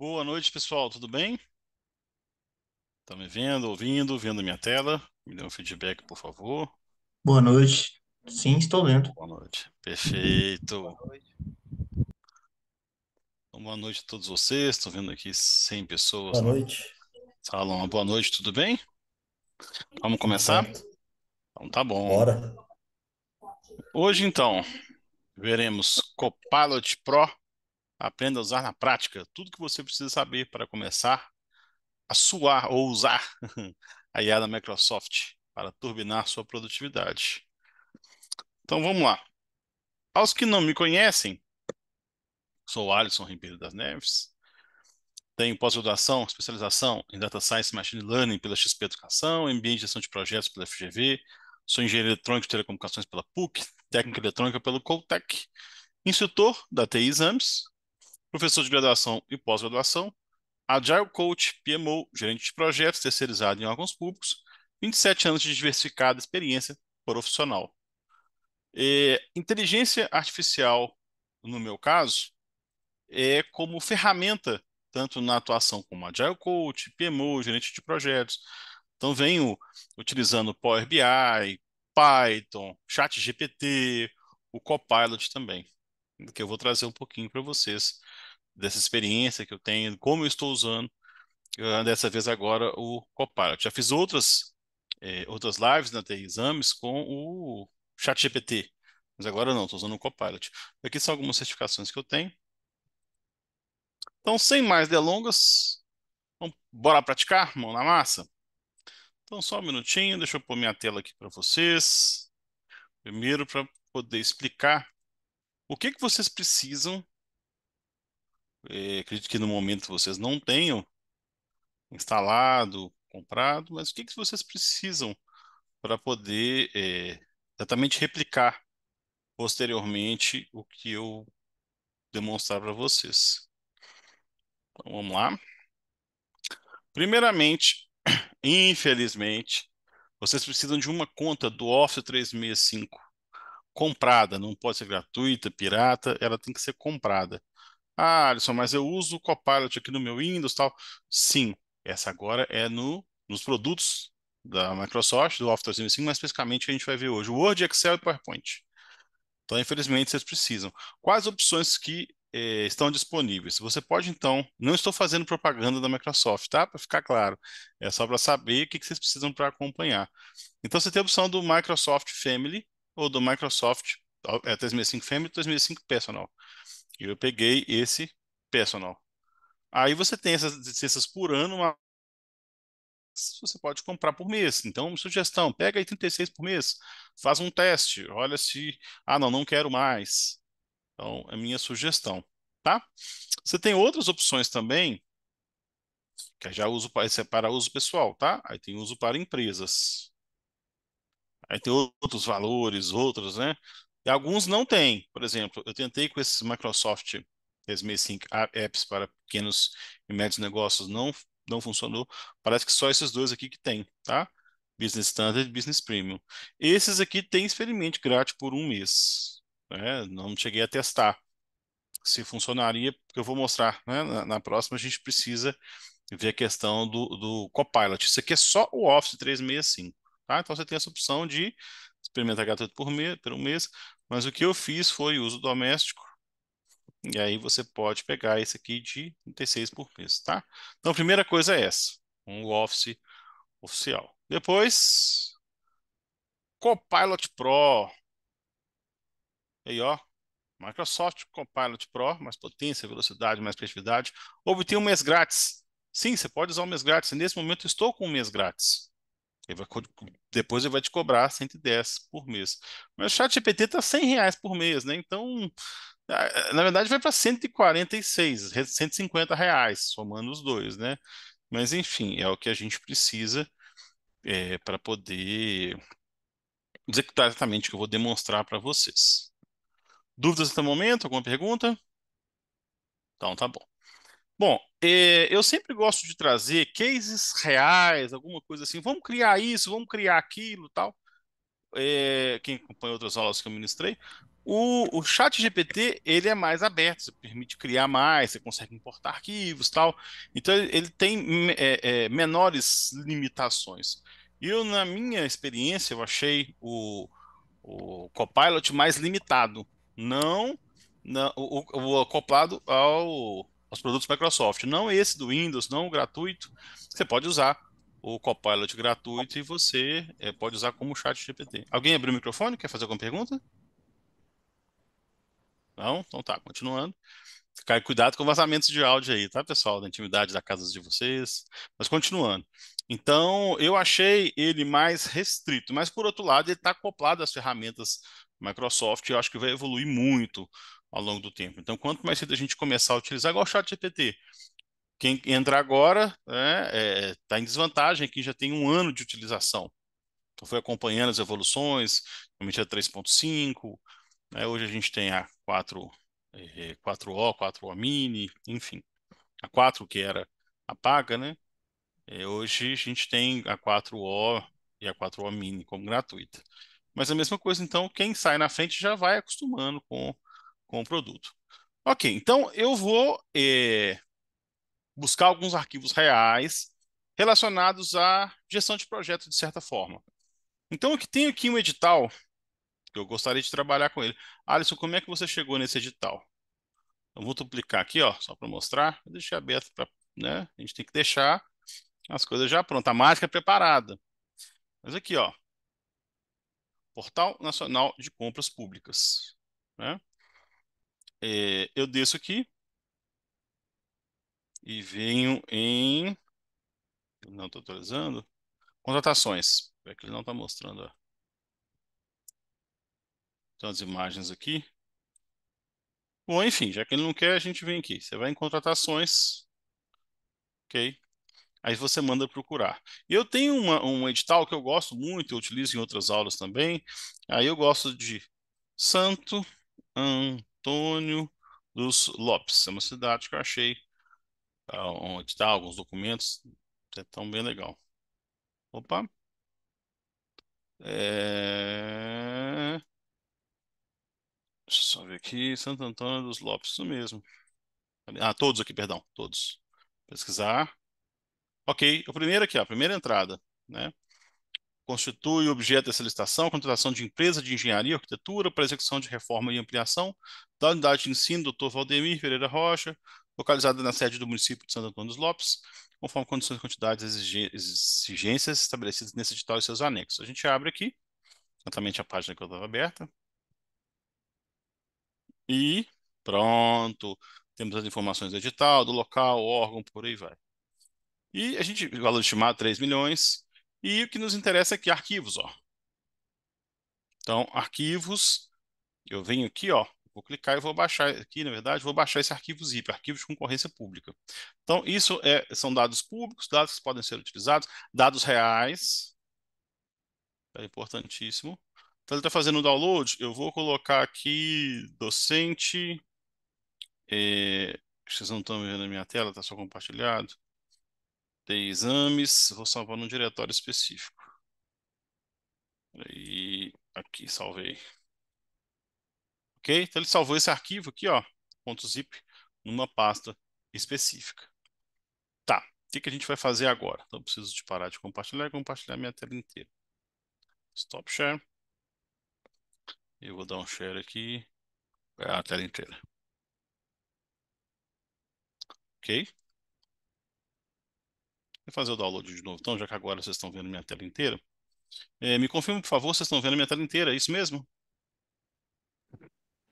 Boa noite, pessoal. Tudo bem? Estão tá me vendo, ouvindo, vendo minha tela? Me dê um feedback, por favor. Boa noite. Sim, estou vendo. Boa noite. Perfeito. Boa noite. Então, boa noite a todos vocês. Estou vendo aqui 100 pessoas. Boa né? noite. Salão, boa noite, tudo bem? Vamos começar? Então tá bom. Bora. Hoje, então, veremos Copilot Pro Aprenda a usar na prática tudo que você precisa saber para começar a suar ou usar a IA da Microsoft para turbinar sua produtividade. Então vamos lá. Aos que não me conhecem, sou Alisson Ribeiro das Neves, tenho pós-graduação, especialização em Data Science e Machine Learning pela XP Educação, MBA em Gestão de Projetos pela FGV, sou engenheiro eletrônico de telecomunicações pela PUC, técnico eletrônica pelo Coltec, instrutor da TI Exames professor de graduação e pós-graduação, Agile Coach, PMO, gerente de projetos terceirizado em órgãos públicos, 27 anos de diversificada experiência profissional. É, inteligência artificial, no meu caso, é como ferramenta, tanto na atuação como Agile Coach, PMO, gerente de projetos. Então, venho utilizando Power BI, Python, ChatGPT, o Copilot também, que eu vou trazer um pouquinho para vocês dessa experiência que eu tenho, como eu estou usando, uh, dessa vez agora, o Copilot. Já fiz outras, eh, outras lives na né, TI Exames com o ChatGPT, mas agora não, estou usando o Copilot. Aqui são algumas certificações que eu tenho. Então, sem mais delongas, vamos, bora praticar, mão na massa? Então, só um minutinho, deixa eu pôr minha tela aqui para vocês. Primeiro, para poder explicar o que, que vocês precisam é, acredito que no momento vocês não tenham instalado, comprado, mas o que, que vocês precisam para poder é, exatamente replicar posteriormente o que eu demonstrar para vocês. Então, vamos lá. Primeiramente, infelizmente, vocês precisam de uma conta do Office 365 comprada, não pode ser gratuita, pirata, ela tem que ser comprada. Ah, Alisson, mas eu uso o Copilot aqui no meu Windows tal. Sim, essa agora é no, nos produtos da Microsoft, do Office 365, mais especificamente que a gente vai ver hoje, Word, Excel e PowerPoint. Então, infelizmente, vocês precisam. Quais opções que eh, estão disponíveis? Você pode, então, não estou fazendo propaganda da Microsoft, tá? Para ficar claro, é só para saber o que, que vocês precisam para acompanhar. Então, você tem a opção do Microsoft Family ou do Microsoft é, 365 Family e 365 Personal. E eu peguei esse personal. Aí você tem essas licenças por ano, mas você pode comprar por mês. Então, sugestão, pega aí 36 por mês, faz um teste, olha se, ah, não, não quero mais. Então, é minha sugestão, tá? Você tem outras opções também, que já uso para, é para uso pessoal, tá? Aí tem uso para empresas. Aí tem outros valores, outros, né? E alguns não têm. Por exemplo, eu tentei com esses Microsoft 365 apps para pequenos e médios negócios, não, não funcionou. Parece que só esses dois aqui que tem, tá? Business Standard e Business Premium. Esses aqui tem experimente grátis por um mês. Né? Não cheguei a testar se funcionaria, porque eu vou mostrar. Né? Na, na, próxima a gente precisa ver a questão do, do Copilot. Isso aqui é só o Office 365. Tá? Então você tem essa opção de experimentar gratuito por, me, por um mês, mas o que eu fiz foi uso doméstico, e aí você pode pegar esse aqui de 36 por mês, tá? Então, a primeira coisa é essa, um Office oficial. Depois, Copilot Pro. Aí, ó, Microsoft Copilot Pro, mais potência, velocidade, mais criatividade. Obtenha um mês grátis. Sim, você pode usar um mês grátis. Nesse momento, estou com um mês grátis. Ele vai, depois ele vai te cobrar 110 por mês. Mas o chat GPT está 100 reais por mês, né? Então, na verdade, vai para 146, 150 reais, somando os dois, né? Mas, enfim, é o que a gente precisa é, para poder executar exatamente o que eu vou demonstrar para vocês. Dúvidas até o momento? Alguma pergunta? Então, tá bom. Bom, eh, eu sempre gosto de trazer cases reais, alguma coisa assim. Vamos criar isso, vamos criar aquilo, tal. Eh, quem acompanha outras aulas que eu ministrei, o, o chat GPT ele é mais aberto, você permite criar mais, você consegue importar arquivos, tal. Então ele tem é, é, menores limitações. Eu na minha experiência eu achei o, o Copilot mais limitado, não, não o, o acoplado ao os produtos Microsoft, não esse do Windows, não o gratuito. Você pode usar o Copilot gratuito e você é, pode usar como chat GPT. Alguém abriu o microfone? Quer fazer alguma pergunta? Não? Então tá, continuando. Cai, cuidado com vazamentos de áudio aí, tá, pessoal? Da intimidade da casa de vocês. Mas continuando. Então, eu achei ele mais restrito, mas por outro lado, ele está acoplado às ferramentas Microsoft, eu acho que vai evoluir muito ao longo do tempo. Então, quanto mais cedo a gente começar a utilizar, igual o chat GPT, quem entra agora está né, é, tá em desvantagem, quem já tem um ano de utilização. Então, foi acompanhando as evoluções, realmente a é 3.5, né, hoje a gente tem a 4, eh, 4O, 4O Mini, enfim, a 4 que era a paga, né? É, hoje a gente tem a 4O e a 4O Mini como gratuita. Mas a mesma coisa, então, quem sai na frente já vai acostumando com com o produto. Ok, então eu vou é, buscar alguns arquivos reais relacionados à gestão de projeto de certa forma. Então, eu tenho aqui um edital que eu gostaria de trabalhar com ele. Alisson, como é que você chegou nesse edital? Eu vou duplicar aqui, ó, só para mostrar. Eu deixei aberto para, né? A gente tem que deixar as coisas já prontas, a mágica é preparada. Mas aqui, ó, Portal Nacional de Compras Públicas, né? é, eu desço aqui e venho em. Não estou atualizando. Contratações. É que ele não está mostrando. Ó. Então, as imagens aqui. Bom, enfim, já que ele não quer, a gente vem aqui. Você vai em contratações. Ok? Aí você manda procurar. Eu tenho uma, um edital que eu gosto muito, eu utilizo em outras aulas também. Aí eu gosto de Santo Antônio dos Lopes. É uma cidade que eu achei tá, onde está alguns documentos. É tão bem legal. Opa. É... Deixa eu só ver aqui. Santo Antônio dos Lopes, isso mesmo. Ah, todos aqui, perdão. Todos. Pesquisar. Ok, a primeira aqui, a primeira entrada. Né? Constitui objeto dessa licitação a contratação de empresa de engenharia e arquitetura para execução de reforma e ampliação da unidade de ensino Dr. Valdemir Pereira Rocha, localizada na sede do município de Santo Antônio dos Lopes, conforme condições e quantidades e exigências estabelecidas nesse edital e seus anexos. A gente abre aqui, exatamente a página que eu estava aberta. E pronto, temos as informações do edital, do local, órgão, por aí vai. E a gente, valor estimado 3 milhões, e o que nos interessa aqui, é arquivos, ó. Então, arquivos, eu venho aqui, ó, vou clicar e vou baixar aqui, na verdade, vou baixar esse arquivo zip, arquivo de concorrência pública. Então, isso é, são dados públicos, dados que podem ser utilizados, dados reais, é importantíssimo. Então, ele está fazendo o download, eu vou colocar aqui docente, é, vocês não estão vendo a minha tela, está só compartilhado ter exames, vou salvar num diretório específico. E aqui, salvei. Ok? Então ele salvou esse arquivo aqui, ó, ponto .zip, numa pasta específica. Tá, o que, que a gente vai fazer agora? Então eu preciso de parar de compartilhar e compartilhar minha tela inteira. Stop share. Eu vou dar um share aqui. É a tela inteira. Ok? Vou fazer o download de novo, então, já que agora vocês estão vendo minha tela inteira. É, me confirma, por favor, vocês estão vendo minha tela inteira, é isso mesmo?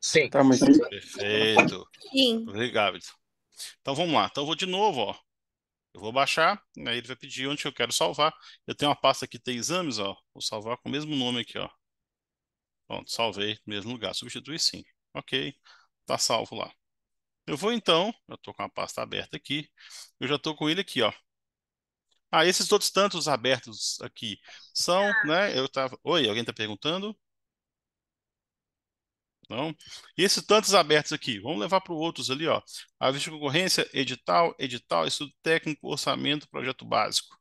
Sim. Tá, mas... Perfeito. Sim. Obrigado. Então vamos lá. Então eu vou de novo, ó. Eu vou baixar, aí ele vai pedir onde eu quero salvar. Eu tenho uma pasta que tem exames, ó. Vou salvar com o mesmo nome aqui, ó. Pronto, salvei no mesmo lugar. Substitui sim. Ok, tá salvo lá. Eu vou então, eu tô com a pasta aberta aqui, eu já tô com ele aqui, ó. Ah, esses outros tantos abertos aqui são, né? Eu tava. Oi, alguém está perguntando? Não? E esses tantos abertos aqui, vamos levar para outros ali, ó. Aviso de concorrência, edital, edital, estudo técnico, orçamento, projeto básico.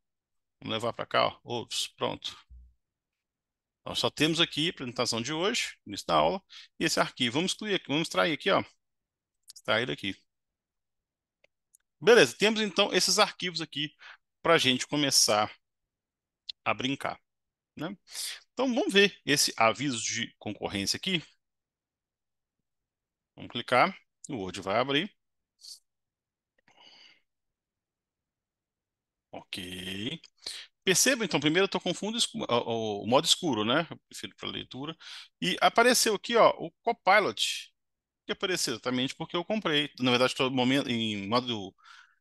Vamos levar para cá, ó, outros, pronto. Então, só temos aqui a apresentação de hoje, início da aula, e esse arquivo. Vamos excluir aqui, vamos extrair aqui, ó. Extrair daqui. Beleza, temos então esses arquivos aqui para a gente começar a brincar. Né? Então, vamos ver esse aviso de concorrência aqui. Vamos clicar, o Word vai abrir. Ok. Perceba, então, primeiro eu estou com fundo o, modo escuro, né? Eu prefiro para leitura. E apareceu aqui, ó, o Copilot, que apareceu exatamente porque eu comprei. Na verdade, estou em modo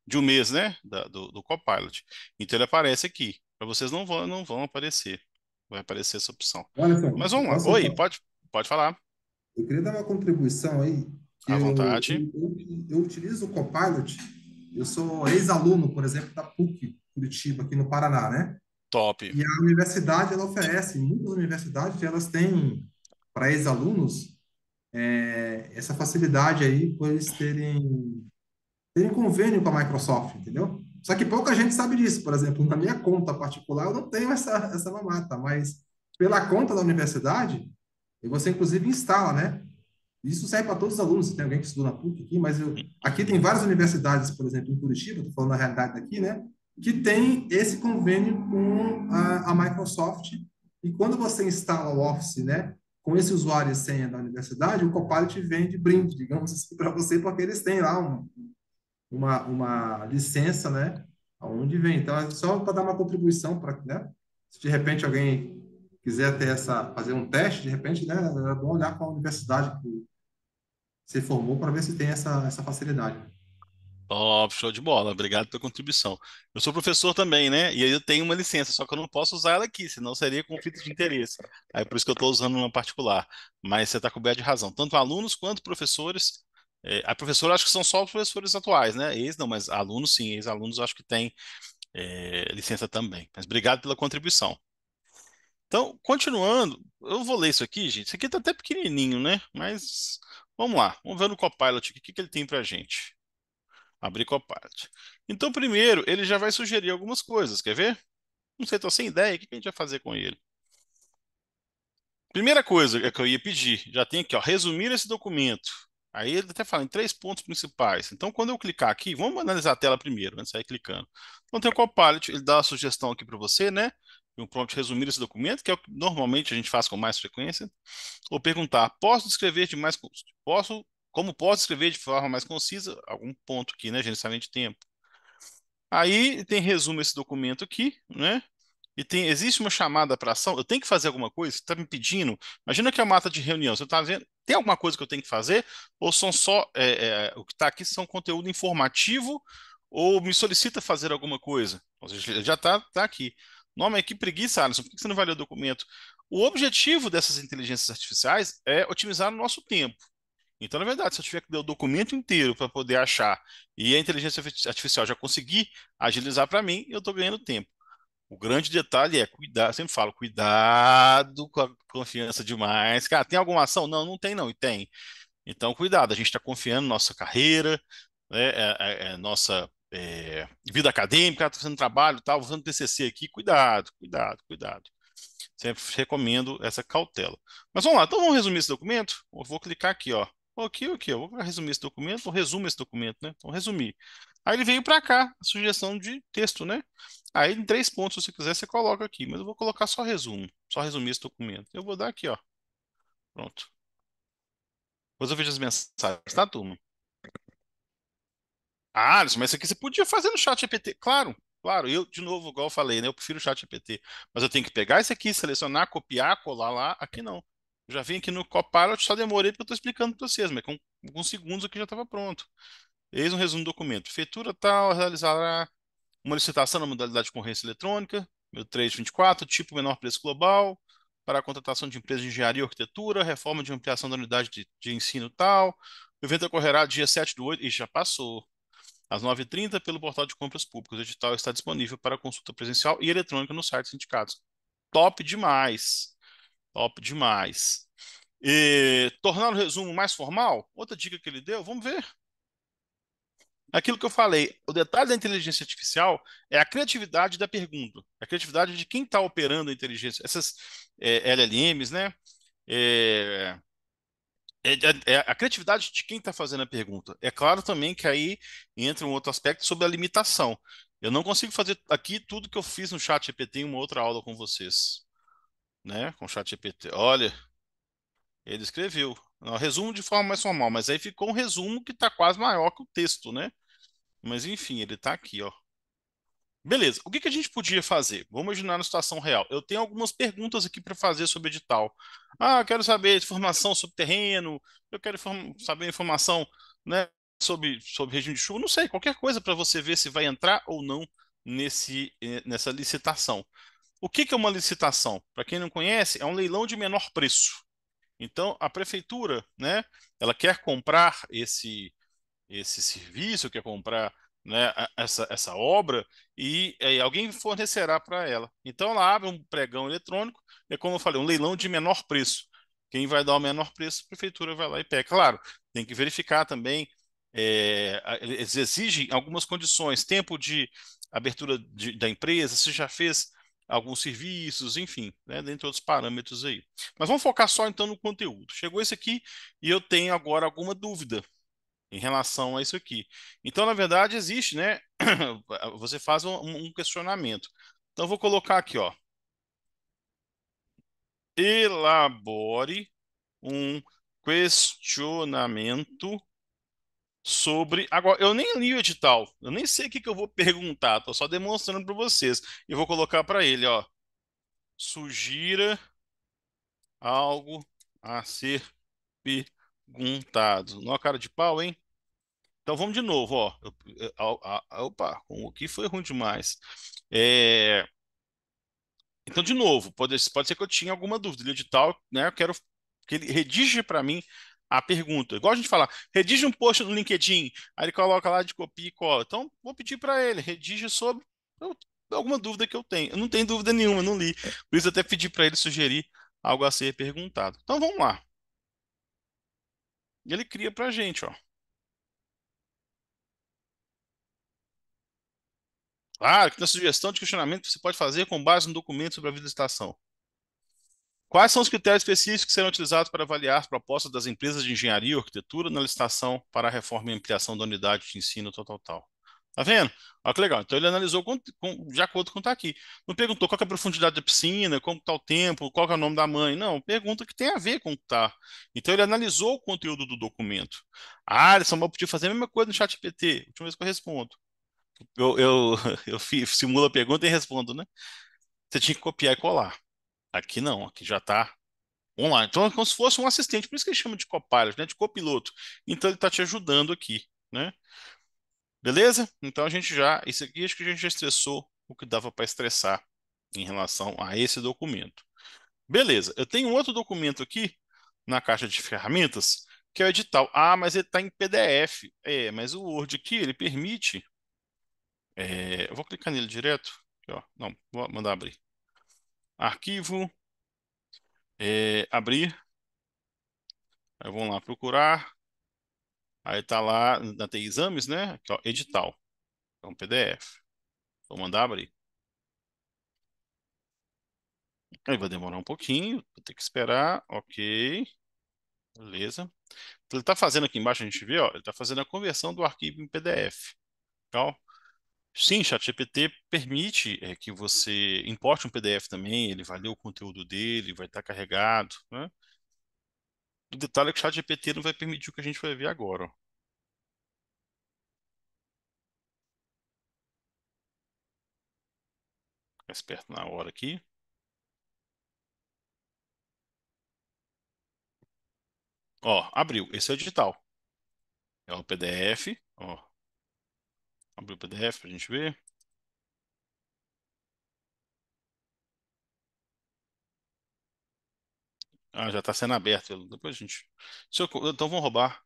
de um mês, né? Da, do, do Copilot. Então ele aparece aqui. Para vocês não vão, não vão aparecer. Vai aparecer essa opção. Olha, Mas vamos lá. Oi, pode, pode falar. Eu queria dar uma contribuição aí. À vontade. Eu, eu, eu, utilizo o Copilot. Eu sou ex-aluno, por exemplo, da PUC Curitiba, aqui no Paraná, né? Top. E a universidade, ela oferece, muitas universidades, elas têm para ex-alunos é, essa facilidade aí por eles terem terem convênio com a Microsoft, entendeu? Só que pouca gente sabe disso. Por exemplo, na minha conta particular, eu não tenho essa, essa mamata, mas pela conta da universidade, você inclusive instala, né? Isso serve para todos os alunos. Tem alguém que estuda na PUC aqui, mas eu, aqui tem várias universidades, por exemplo, em Curitiba, estou falando a realidade daqui, né? Que tem esse convênio com a, a Microsoft. E quando você instala o Office, né? Com esse usuário e senha da universidade, o Copilot vem de brinde, digamos assim, para você, porque eles têm lá um, uma, uma licença, né? Aonde vem. Então, é só para dar uma contribuição para, né? Se de repente alguém quiser ter essa, fazer um teste, de repente, né? É bom olhar a universidade que se formou para ver se tem essa, essa facilidade. Top, show de bola. Obrigado pela contribuição. Eu sou professor também, né? E aí eu tenho uma licença, só que eu não posso usar ela aqui, senão seria conflito de interesse. Aí por isso que eu estou usando uma particular. Mas você está coberto de razão. Tanto alunos quanto professores é, a professora acho que são só os professores atuais, né? Ex não, mas alunos sim, ex-alunos acho que tem é, licença também. Mas obrigado pela contribuição. Então, continuando, eu vou ler isso aqui, gente. Isso aqui está até pequenininho, né? Mas vamos lá, vamos ver no Copilot o que, que ele tem para a gente. Abrir Copilot. Então, primeiro, ele já vai sugerir algumas coisas, quer ver? Não sei, estou sem ideia, o que, que a gente vai fazer com ele? Primeira coisa é que eu ia pedir, já tem aqui, ó, resumir esse documento. Aí ele até fala em três pontos principais. Então, quando eu clicar aqui, vamos analisar a tela primeiro, antes né, de sair clicando. Então, tem o Copilot, ele dá a sugestão aqui para você, né? Um prompt resumir esse documento, que é o que normalmente a gente faz com mais frequência. Ou perguntar, posso descrever de mais... Posso... Como posso escrever de forma mais concisa? Algum ponto aqui, né? Gerenciamento de tempo. Aí tem resumo esse documento aqui, né? e tem, existe uma chamada para ação, eu tenho que fazer alguma coisa, você está me pedindo, imagina que é uma mata de reunião, você está vendo, tem alguma coisa que eu tenho que fazer, ou são só, é, é, o que está aqui são conteúdo informativo, ou me solicita fazer alguma coisa, ou seja, já está tá aqui. Nome é que preguiça, Alisson, por que você não vai ler o documento? O objetivo dessas inteligências artificiais é otimizar o nosso tempo. Então, na verdade, se eu tiver que ler o documento inteiro para poder achar e a inteligência artificial já conseguir agilizar para mim, eu estou ganhando tempo. O grande detalhe é cuidar, sempre falo, cuidado com a confiança demais. Cara, tem alguma ação? Não, não tem não, e tem. Então, cuidado, a gente está confiando nossa carreira, né, é, é, é, nossa é, vida acadêmica, está fazendo trabalho, tá usando TCC aqui, cuidado, cuidado, cuidado. Sempre recomendo essa cautela. Mas vamos lá, então vamos resumir esse documento? Eu vou clicar aqui, ó. Aqui, aqui, eu vou resumir esse documento, resumo esse documento, né? Então, resumir. Aí ele veio para cá, a sugestão de texto, né? Aí em três pontos, se você quiser, você coloca aqui, mas eu vou colocar só resumo, só resumir esse documento. Eu vou dar aqui, ó. Pronto. Depois eu vejo as mensagens, tá, turma? Ah, Alisson, mas isso aqui você podia fazer no chat GPT. Claro, claro. Eu, de novo, igual eu falei, né? Eu prefiro o chat GPT. Mas eu tenho que pegar isso aqui, selecionar, copiar, colar lá. Aqui não. Eu já vim aqui no Copilot, só demorei porque eu estou explicando para vocês, mas com alguns segundos aqui já estava pronto. Eis um resumo do documento. Prefeitura tal realizará uma licitação na modalidade de concorrência eletrônica, 1324, tipo menor preço global, para a contratação de empresas de engenharia e arquitetura, reforma de ampliação da unidade de, de ensino tal. O evento ocorrerá dia 7 do 8, e já passou, às 9h30, pelo portal de compras públicas. O edital está disponível para consulta presencial e eletrônica no site dos sindicatos. Top demais! Top demais! E, tornar o resumo mais formal, outra dica que ele deu, vamos ver. Aquilo que eu falei, o detalhe da inteligência artificial é a criatividade da pergunta, a criatividade de quem está operando a inteligência, essas é, LLMs, né? É, é, é, é, a criatividade de quem está fazendo a pergunta. É claro também que aí entra um outro aspecto sobre a limitação. Eu não consigo fazer aqui tudo que eu fiz no Chat GPT em uma outra aula com vocês, né? Com o Chat GPT. Olha, ele escreveu. Eu resumo de forma mais formal, mas aí ficou um resumo que está quase maior que o texto, né? Mas enfim, ele está aqui, ó. Beleza, o que, que a gente podia fazer? Vamos imaginar na situação real. Eu tenho algumas perguntas aqui para fazer sobre edital. Ah, eu quero saber informação sobre terreno, eu quero inform saber informação né, sobre, sobre regime de chuva, não sei, qualquer coisa para você ver se vai entrar ou não nesse, eh, nessa licitação. O que, que é uma licitação? Para quem não conhece, é um leilão de menor preço. Então, a prefeitura, né, ela quer comprar esse, esse serviço, quer comprar né, essa, essa obra e, eh, e alguém fornecerá para ela. Então, ela abre um pregão eletrônico, é como eu falei, um leilão de menor preço. Quem vai dar o menor preço, a prefeitura vai lá e pega. Claro, tem que verificar também, é, eles exigem algumas condições, tempo de abertura de, da empresa, se já fez alguns serviços, enfim, né, hum. dentro dos parâmetros aí. Mas vamos focar só então no conteúdo. Chegou esse aqui e eu tenho agora alguma dúvida em relação a isso aqui. Então, na verdade, existe, né? Você faz um, um questionamento. Então, eu vou colocar aqui, ó. Elabore um questionamento sobre. Agora, eu nem li o edital, eu nem sei o que, que eu vou perguntar, estou só demonstrando para vocês. Eu vou colocar para ele, ó. Sugira algo a ser perguntado. Não é cara de pau, hein? Então vamos de novo, ó. Opa, o que foi ruim demais. É... Então, de novo, pode, pode ser que eu tinha alguma dúvida. no é edital, né? Eu quero que ele redige para mim a pergunta. Igual a gente falar, redige um post no LinkedIn, aí ele coloca lá de copia e cola. Então, vou pedir para ele, redige sobre alguma dúvida que eu tenho. Eu não tenho dúvida nenhuma, não li. Por isso até pedi para ele sugerir algo a ser perguntado. Então, vamos lá. Ele cria para a gente, ó. Claro que na sugestão de questionamento você pode fazer com base no documento sobre a visitação. Quais são os critérios específicos que serão utilizados para avaliar as propostas das empresas de engenharia e arquitetura na licitação para a reforma e ampliação da unidade de ensino total tal? Tá vendo? Olha que legal. Então ele analisou com, com, de acordo com o que está aqui. Não perguntou qual é a profundidade da piscina, como está o tempo, qual é o nome da mãe. Não, pergunta que tem a ver com o que está. Então ele analisou o conteúdo do documento. Ah, ele só podia fazer a mesma coisa no chat PT. Última vez que eu respondo. Eu, eu, eu, eu simulo a pergunta e respondo, né? Você tinha que copiar e colar. Aqui não, aqui já está online. Então é como se fosse um assistente, por isso que ele chama de copilot, né? De copiloto. Então ele está te ajudando aqui, né? Beleza? Então a gente já, isso aqui acho que a gente já estressou o que dava para estressar em relação a esse documento. Beleza, eu tenho outro documento aqui na caixa de ferramentas, que é o edital. Ah, mas ele está em PDF. É, mas o Word aqui, ele permite... É, eu vou clicar nele direto. Aqui, ó. Não, vou mandar abrir arquivo, é, abrir. Aí vamos lá, procurar. Aí tá lá na TI Exames, né? Aqui, ó, edital. É um PDF. Vou mandar abrir. Aí vai demorar um pouquinho, vou ter que esperar. Ok. Beleza. Então, ele está fazendo aqui embaixo, a gente vê, ó, ele está fazendo a conversão do arquivo em PDF. Legal? Então, Sim, ChatGPT permite é, que você importe um PDF também, ele vai ler o conteúdo dele, vai estar carregado, né? O detalhe é que o ChatGPT não vai permitir o que a gente vai ver agora. ó. Ficar esperto na hora aqui. Ó, abriu. Esse é o digital. É o PDF, ó. Abrir o PDF para a gente ver. Ah, já está sendo aberto. Depois a gente. Eu... Então vão roubar.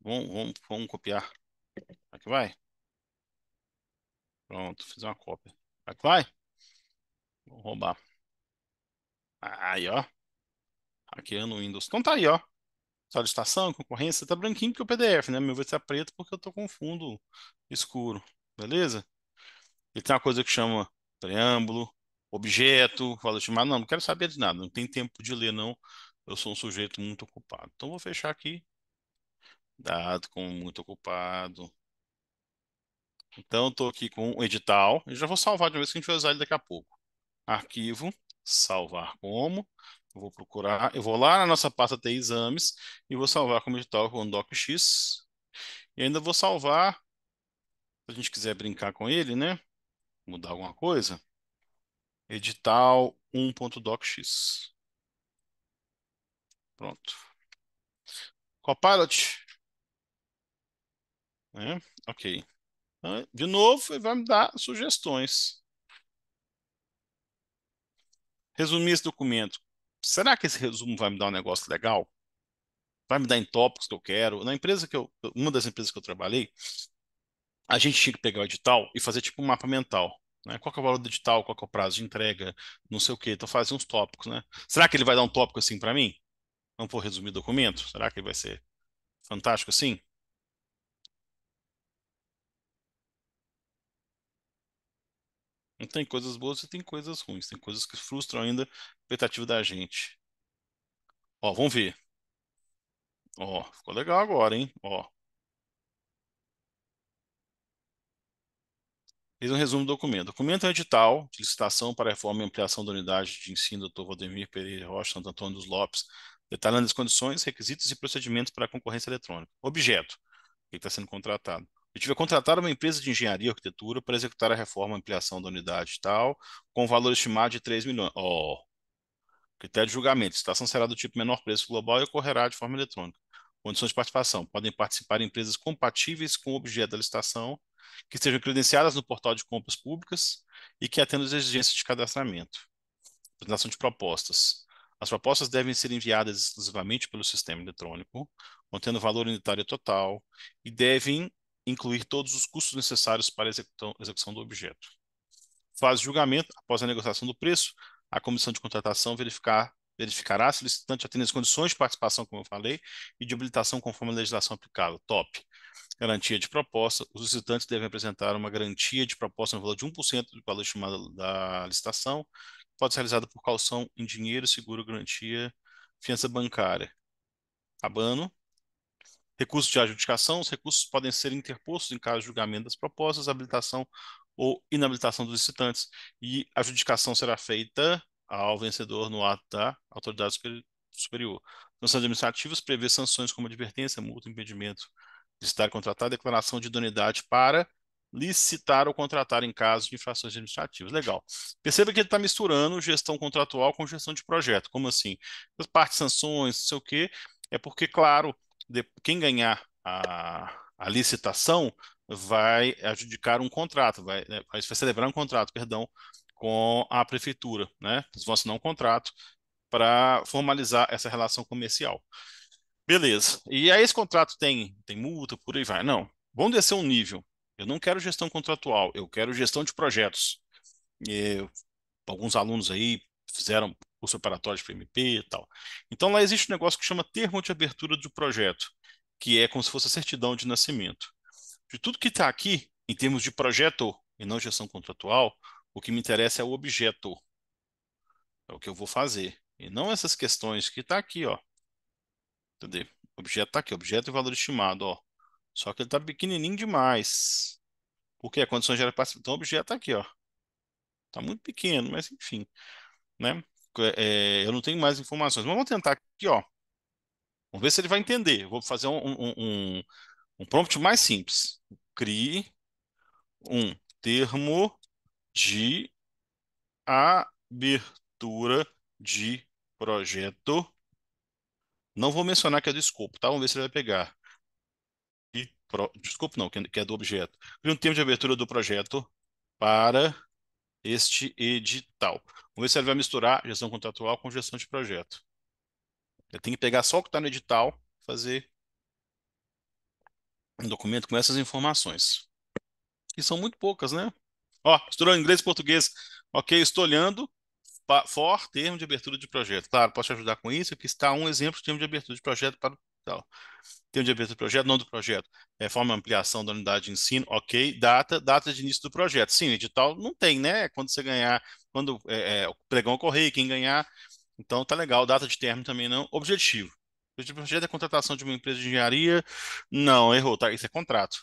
Vão, vamos copiar. Aqui vai. Pronto, fiz uma cópia. Aqui vai. Vamos roubar. Aí, ó. Hackeando o Windows. Então tá aí, ó solicitação, concorrência, tá branquinho porque o PDF, né? Meu vai estar preto porque eu tô com fundo escuro, beleza? Ele tem uma coisa que chama preâmbulo, objeto, fala assim, mas não, não quero saber de nada, não tem tempo de ler, não. Eu sou um sujeito muito ocupado. Então vou fechar aqui. Dado com muito ocupado. Então estou aqui com o edital. Eu já vou salvar de uma vez que a gente vai usar ele daqui a pouco. Arquivo, salvar como. Eu vou procurar, eu vou lá na nossa pasta ter exames e vou salvar como edital com o docx. E ainda vou salvar, se a gente quiser brincar com ele, né? Mudar alguma coisa. Edital 1.docx. Pronto. Copilot. É, ok. Ah, de novo, ele vai me dar sugestões. Resumir esse documento será que esse resumo vai me dar um negócio legal? Vai me dar em tópicos que eu quero? Na empresa que eu, uma das empresas que eu trabalhei, a gente tinha que pegar o edital e fazer tipo um mapa mental. Né? Qual é o valor do edital, qual é o prazo de entrega, não sei o quê. Então fazia uns tópicos, né? Será que ele vai dar um tópico assim para mim? Não vou resumir o documento? Será que ele vai ser fantástico assim? tem coisas boas e tem coisas ruins. Tem coisas que frustram ainda a expectativa da gente. Ó, vamos ver. Ó, ficou legal agora, hein? Ó. Fiz um resumo do documento. Documento é edital de licitação para reforma e ampliação da unidade de ensino Dr. Valdemir Pereira Rocha, Santo Antônio dos Lopes, detalhando as condições, requisitos e procedimentos para a concorrência eletrônica. Objeto que está sendo contratado. Eu tive que contratar uma empresa de engenharia e arquitetura para executar a reforma e ampliação da unidade tal, com valor estimado de 3 milhões. Ó, oh. critério de julgamento. Citação será do tipo menor preço global e ocorrerá de forma eletrônica. Condições de participação. Podem participar empresas compatíveis com o objeto da licitação, que estejam credenciadas no portal de compras públicas e que atendam as exigências de cadastramento. Apresentação de propostas. As propostas devem ser enviadas exclusivamente pelo sistema eletrônico, contendo valor unitário total, e devem incluir todos os custos necessários para a execução do objeto. Faz julgamento, após a negociação do preço, a comissão de contratação verificar, verificará se o licitante atende as condições de participação, como eu falei, e de habilitação conforme a legislação aplicada. Top. Garantia de proposta. Os licitantes devem apresentar uma garantia de proposta no valor de 1% do valor estimado da licitação, que pode ser realizada por calção em dinheiro, seguro, garantia, fiança bancária. Abano, Recursos de adjudicação, os recursos podem ser interpostos em caso de julgamento das propostas, habilitação ou inabilitação dos licitantes, e a adjudicação será feita ao vencedor no ato da autoridade superior. Sanções administrativas prevê sanções como advertência, multa, impedimento de estar contratado, declaração de idoneidade para licitar ou contratar em caso de infrações administrativas. Legal. Perceba que ele está misturando gestão contratual com gestão de projeto. Como assim? As partes sanções, não sei o quê, é porque, claro, quem ganhar a, a licitação vai adjudicar um contrato, né, vai, vai celebrar um contrato, perdão, com a prefeitura, né? Eles vão assinar um contrato para formalizar essa relação comercial. Beleza. E aí esse contrato tem tem multa, por aí vai. Não. Vamos descer um nível. Eu não quero gestão contratual, eu quero gestão de projetos. alguns alunos aí fizeram curso preparatório de PMP e tal. Então lá existe um negócio que chama termo de abertura do projeto, que é como se fosse a certidão de nascimento. De tudo que está aqui, em termos de projeto e não gestão contratual, o que me interessa é o objeto. É o que eu vou fazer. E não essas questões que está aqui, ó. Entendeu? O objeto está aqui, objeto e valor estimado, ó. Só que ele está pequenininho demais. Porque a condição geral é participação. Então o objeto está aqui, ó. Está muito pequeno, mas enfim. Né? É, é, eu não tenho mais informações. Mas vamos tentar aqui, ó. Vamos ver se ele vai entender. vou fazer um, um, um, um prompt mais simples. Crie um termo de abertura de projeto. Não vou mencionar que é do escopo, tá? Vamos ver se ele vai pegar. E pro... Desculpa, não, que é do objeto. Crie um termo de abertura do projeto para este edital. Vamos ver se ele vai misturar gestão contratual com gestão de projeto. Ele tem que pegar só o que está no edital, fazer um documento com essas informações. Que são muito poucas, né? Ó, misturou inglês e português. Ok, estou olhando. For termo de abertura de projeto. Claro, posso te ajudar com isso, aqui está um exemplo de termo de abertura de projeto para Tal. Tem o diabetes do projeto, não do projeto. Reforma é, forma ampliação da unidade de ensino, ok. Data, data de início do projeto. Sim, edital não tem, né? Quando você ganhar, quando é, é, o pregão ocorrer, quem ganhar. Então tá legal. Data de término também não. Objetivo. O projeto é a contratação de uma empresa de engenharia. Não, errou, tá? Isso é contrato.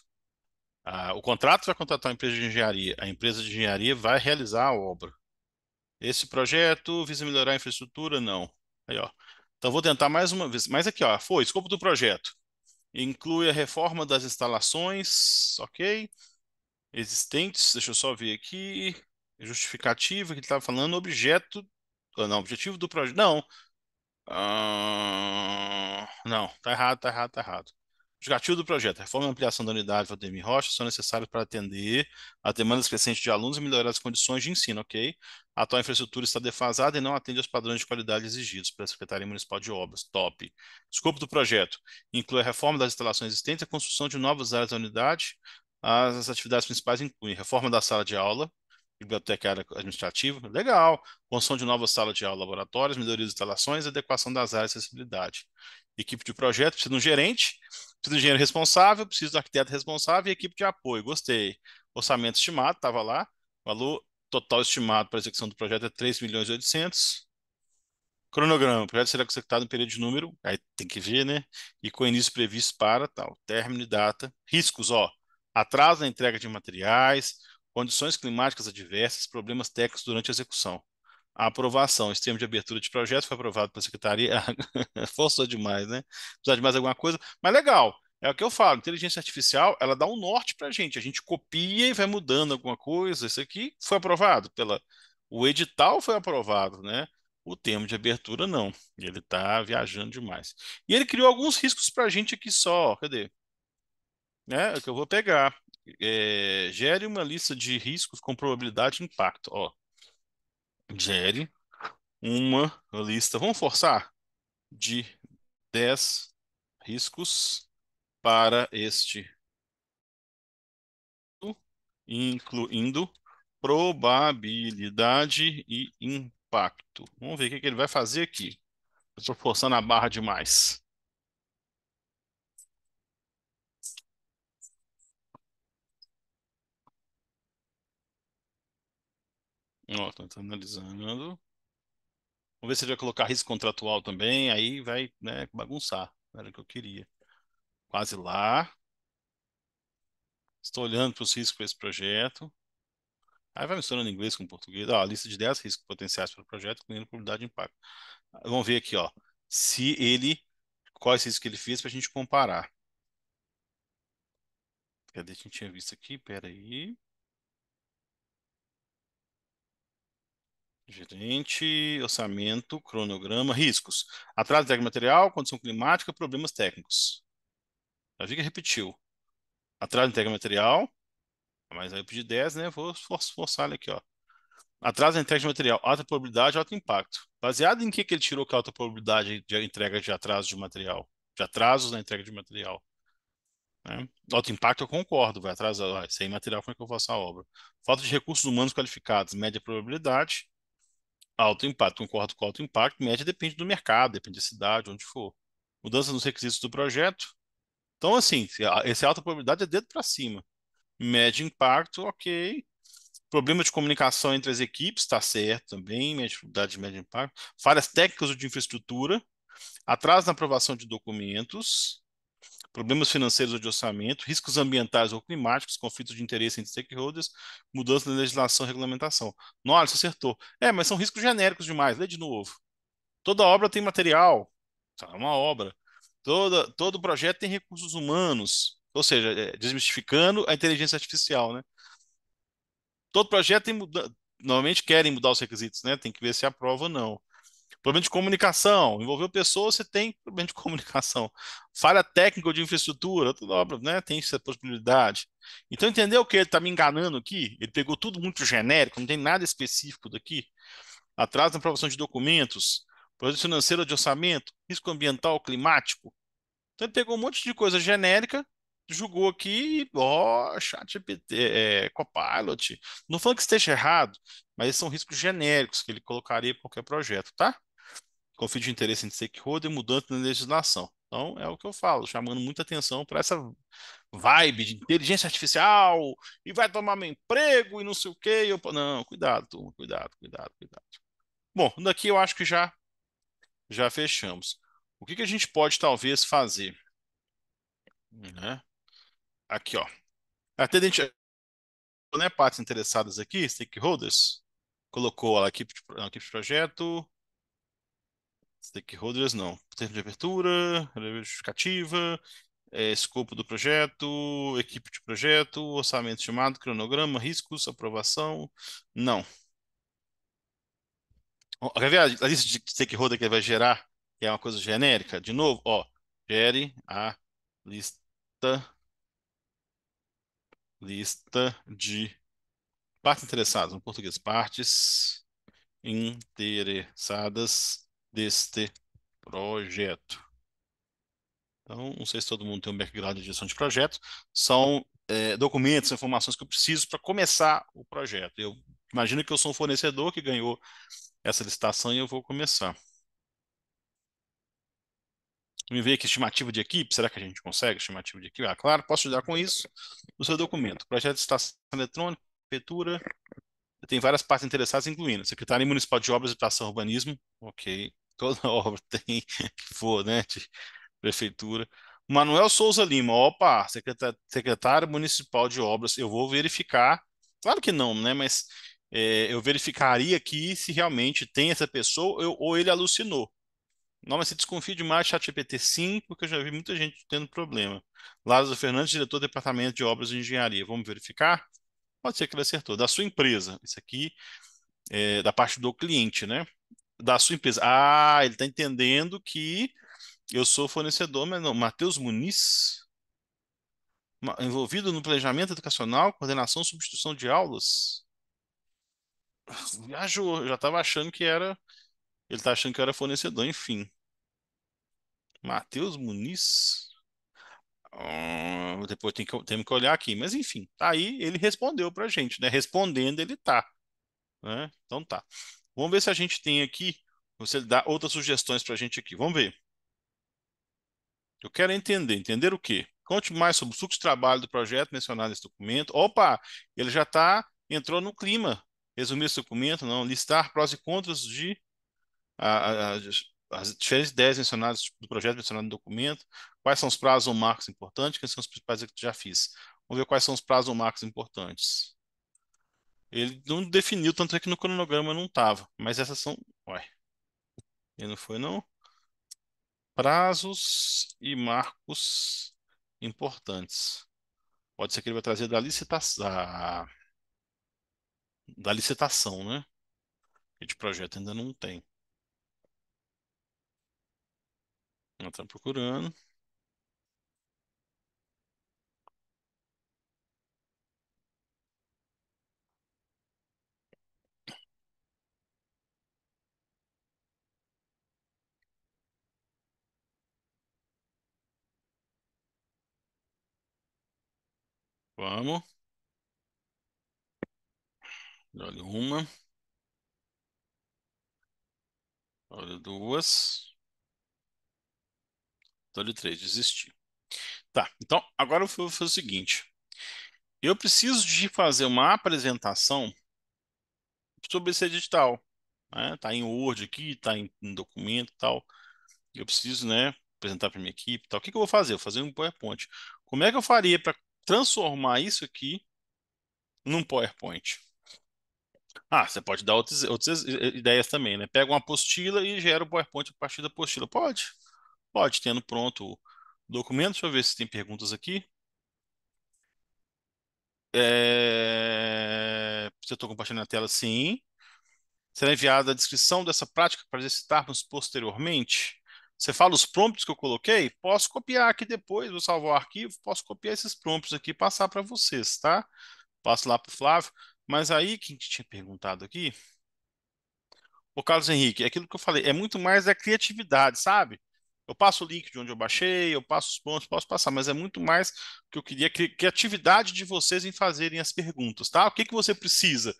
Ah, o contrato vai contratar uma empresa de engenharia. A empresa de engenharia vai realizar a obra. Esse projeto visa melhorar a infraestrutura? Não. Aí, ó. Então, vou tentar mais uma vez. Mas aqui, ó, foi, escopo do projeto. Inclui a reforma das instalações, ok? Existentes, deixa eu só ver aqui. Justificativa que ele estava falando, objeto. Ah, não, objetivo do projeto. Não. Uh, não, tá errado, tá errado, tá errado. Os gatilhos do projeto, reforma e ampliação da unidade Valdemir Rocha, são necessários para atender a demandas crescentes de alunos e melhorar as condições de ensino, ok? A atual infraestrutura está defasada e não atende aos padrões de qualidade exigidos pela Secretaria Municipal de Obras, top. Escopo do projeto inclui a reforma das instalações existentes e a construção de novas áreas da unidade. As atividades principais incluem reforma da sala de aula, bibliotecária administrativa, legal. Construção de novas salas de aula, laboratórios, melhorias de instalações, adequação das áreas de acessibilidade. Equipe de projeto, precisa de um gerente, precisa de um engenheiro responsável, precisa de um arquiteto responsável e equipe de apoio. Gostei. Orçamento estimado, estava lá. Valor total estimado para a execução do projeto é 3 milhões e 800. Cronograma, o projeto será executado em período de número, aí tem que ver, né? E com início previsto para tal, término e data. Riscos, ó, atraso na entrega de materiais, condições climáticas adversas, problemas técnicos durante a execução. A aprovação, esse termo de abertura de projeto foi aprovado pela secretaria, forçou demais, né? Precisar de mais alguma coisa, mas legal, é o que eu falo, inteligência artificial, ela dá um norte para a gente, a gente copia e vai mudando alguma coisa, isso aqui foi aprovado pela, o edital foi aprovado, né? O termo de abertura não, ele está viajando demais. E ele criou alguns riscos para a gente aqui só, cadê? Né? É, é que eu vou pegar é, gere uma lista de riscos com probabilidade e impacto. Ó, gere uma lista, vamos forçar, de 10 riscos para este, incluindo probabilidade e impacto. Vamos ver o que, que ele vai fazer aqui. Estou forçando a barra demais. Ó, analisando. Vamos ver se ele vai colocar risco contratual também, aí vai, né, bagunçar. Era o que eu queria. Quase lá. Estou olhando para os riscos para esse projeto. Aí vai misturando inglês com português. Ó, a lista de 10 riscos potenciais para o projeto, incluindo probabilidade de impacto. Vamos ver aqui, ó. Se ele. Quais riscos que ele fez para a gente comparar. Cadê? A gente tinha visto aqui, peraí. Gerente, orçamento, cronograma, riscos. Atraso de material, condição climática, problemas técnicos. Já vi que repetiu. Atraso de entrega material. Mas aí eu pedi 10, né? Vou forçar ele aqui, ó. Atraso de entrega de material, alta probabilidade, alto impacto. Baseado em que, que ele tirou que a alta probabilidade de entrega de atraso de material? De atrasos na entrega de material. Né? Alto impacto, eu concordo, vai atrasar. sem material, como é que eu faço a obra? Falta de recursos humanos qualificados, média probabilidade. Alto impacto, concordo com alto impacto, média depende do mercado, depende da cidade, onde for. Mudança nos requisitos do projeto. Então, assim, essa alta probabilidade é dedo para cima. Média impacto, ok. Problema de comunicação entre as equipes, está certo também, média dificuldade de médio impacto. Falhas técnicas ou de infraestrutura, atraso na aprovação de documentos, problemas financeiros ou de orçamento, riscos ambientais ou climáticos, conflitos de interesse entre stakeholders, mudança na legislação e regulamentação. Nossa, acertou. É, mas são riscos genéricos demais. Lê de novo. Toda obra tem material. Tá, é uma obra. Toda, todo projeto tem recursos humanos. Ou seja, é, desmistificando a inteligência artificial, né? Todo projeto tem mudança. Normalmente querem mudar os requisitos, né? Tem que ver se aprova ou não. Problema de comunicação. Envolveu pessoas, você tem problema de comunicação. Falha técnica ou de infraestrutura, tudo obra, né? Tem essa possibilidade. Então, entendeu que ele está me enganando aqui? Ele pegou tudo muito genérico, não tem nada específico daqui. Atraso na aprovação de documentos, projeto financeiro de orçamento, risco ambiental, climático. Então, ele pegou um monte de coisa genérica julgou aqui, ó, oh, GPT, é, Copilot. Não falando que esteja errado, mas são riscos genéricos que ele colocaria em qualquer projeto, tá? conflito de interesse entre stakeholder e mudança na legislação. Então, é o que eu falo, chamando muita atenção para essa vibe de inteligência artificial e vai tomar meu emprego e não sei o quê. Eu... Não, cuidado, turma, cuidado, cuidado, cuidado. Bom, daqui eu acho que já, já fechamos. O que, que a gente pode talvez fazer? Né? Aqui, ó. Até a gente, né, partes interessadas aqui, stakeholders, colocou a equipe de, a equipe de projeto, Stakeholders não. Termo de abertura, justificativa, é, escopo do projeto, equipe de projeto, orçamento estimado, cronograma, riscos, aprovação. Não. a, a lista de stakeholder que vai gerar, que é uma coisa genérica? De novo, ó, gere a lista lista de partes interessadas, no português, partes interessadas deste projeto. Então, não sei se todo mundo tem um background de gestão de projetos, são é, documentos, informações que eu preciso para começar o projeto. Eu imagino que eu sou um fornecedor que ganhou essa licitação e eu vou começar. Me veio aqui estimativa de equipe, será que a gente consegue estimativa de equipe? Ah, claro, posso ajudar com isso no seu documento. Projeto de licitação eletrônica, prefeitura, tem várias partes interessadas, incluindo Secretaria Municipal de Obras e Praça Urbanismo, ok, toda obra tem que for, né? De prefeitura. Manuel Souza Lima, opa, secretário municipal de obras, eu vou verificar. Claro que não, né? Mas é, eu verificaria aqui se realmente tem essa pessoa eu, ou ele alucinou. Não, mas se desconfia demais Chat ChatGPT sim, porque eu já vi muita gente tendo problema. Lázaro Fernandes, diretor do Departamento de Obras e Engenharia. Vamos verificar? Pode ser que ele acertou. Da sua empresa, isso aqui é da parte do cliente, né? da sua empresa. Ah, ele está entendendo que eu sou fornecedor, mas não. Matheus Muniz, envolvido no planejamento educacional, coordenação, substituição de aulas. Viajou, já estava achando que era. Ele está achando que era fornecedor, enfim. Matheus Muniz. Hum, depois tem que, tem que olhar aqui, mas enfim, tá aí ele respondeu pra gente, né? Respondendo, ele tá, né? Então tá. Vamos ver se a gente tem aqui, você dá outras sugestões para a gente aqui. Vamos ver. Eu quero entender. Entender o quê? Conte mais sobre o fluxo de trabalho do projeto mencionado nesse documento. Opa, ele já está, entrou no clima. Resumir esse documento, não. Listar prós e contras de a, a, as diferentes ideias mencionadas do projeto mencionado no documento. Quais são os prazos ou marcos importantes? Quais são os principais que eu já fiz? Vamos ver quais são os prazos ou marcos importantes. Ele não definiu, tanto é que no cronograma não tava. Mas essas são. Ué. Ele não foi, não? Prazos e marcos importantes. Pode ser que ele vai trazer da licitação. Da, da licitação, né? Que de projeto ainda não tem. Nós estamos procurando. Vamos. Olha uma. Olha duas. Olha três, desisti. Tá, então agora eu vou fazer o seguinte. Eu preciso de fazer uma apresentação sobre ser digital, Né? Tá em Word aqui, tá em, em documento e tal. Eu preciso, né, apresentar para minha equipe tal. O que, que eu vou fazer? Eu vou fazer um PowerPoint. Como é que eu faria para transformar isso aqui num PowerPoint. Ah, você pode dar outras, outras ideias também, né? Pega uma apostila e gera o PowerPoint a partir da apostila. Pode? Pode, tendo pronto o documento. Deixa eu ver se tem perguntas aqui. É... Se eu estou compartilhando a tela, sim. Será enviada a descrição dessa prática para exercitarmos posteriormente? Você fala os prompts que eu coloquei? Posso copiar aqui depois, vou salvar o arquivo, posso copiar esses prompts aqui e passar para vocês, tá? Passo lá para o Flávio. Mas aí, quem que tinha perguntado aqui? O Carlos Henrique, é aquilo que eu falei, é muito mais da criatividade, sabe? Eu passo o link de onde eu baixei, eu passo os pontos, posso passar, mas é muito mais que eu queria criatividade de vocês em fazerem as perguntas, tá? O que, que você precisa?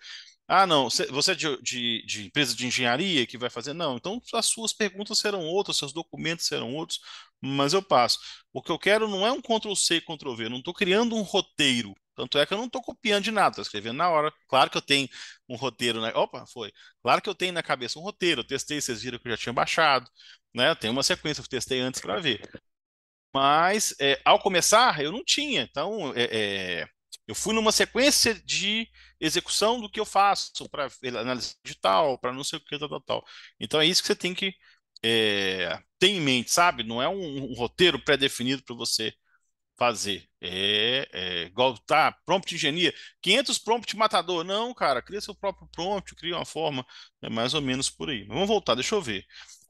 Ah, não, você é de, de, de, empresa de engenharia que vai fazer? Não, então as suas perguntas serão outras, seus documentos serão outros, mas eu passo. O que eu quero não é um Ctrl-C, Ctrl-V, não estou criando um roteiro. Tanto é que eu não estou copiando de nada, estou tá escrevendo na hora. Claro que eu tenho um roteiro, né? Opa, foi. Claro que eu tenho na cabeça um roteiro, eu testei, vocês viram que eu já tinha baixado, né? Eu tenho uma sequência, eu testei antes para ver. Mas é, ao começar, eu não tinha. Então, é, é eu fui numa sequência de execução do que eu faço para análise digital, para não sei o que, tal, tal, tal. Então é isso que você tem que é, ter em mente, sabe? Não é um, um roteiro pré-definido para você fazer. É, é igual, tá, prompt engenharia, 500 prompt matador. Não, cara, cria seu próprio prompt, cria uma forma, é mais ou menos por aí. Mas vamos voltar, deixa eu ver.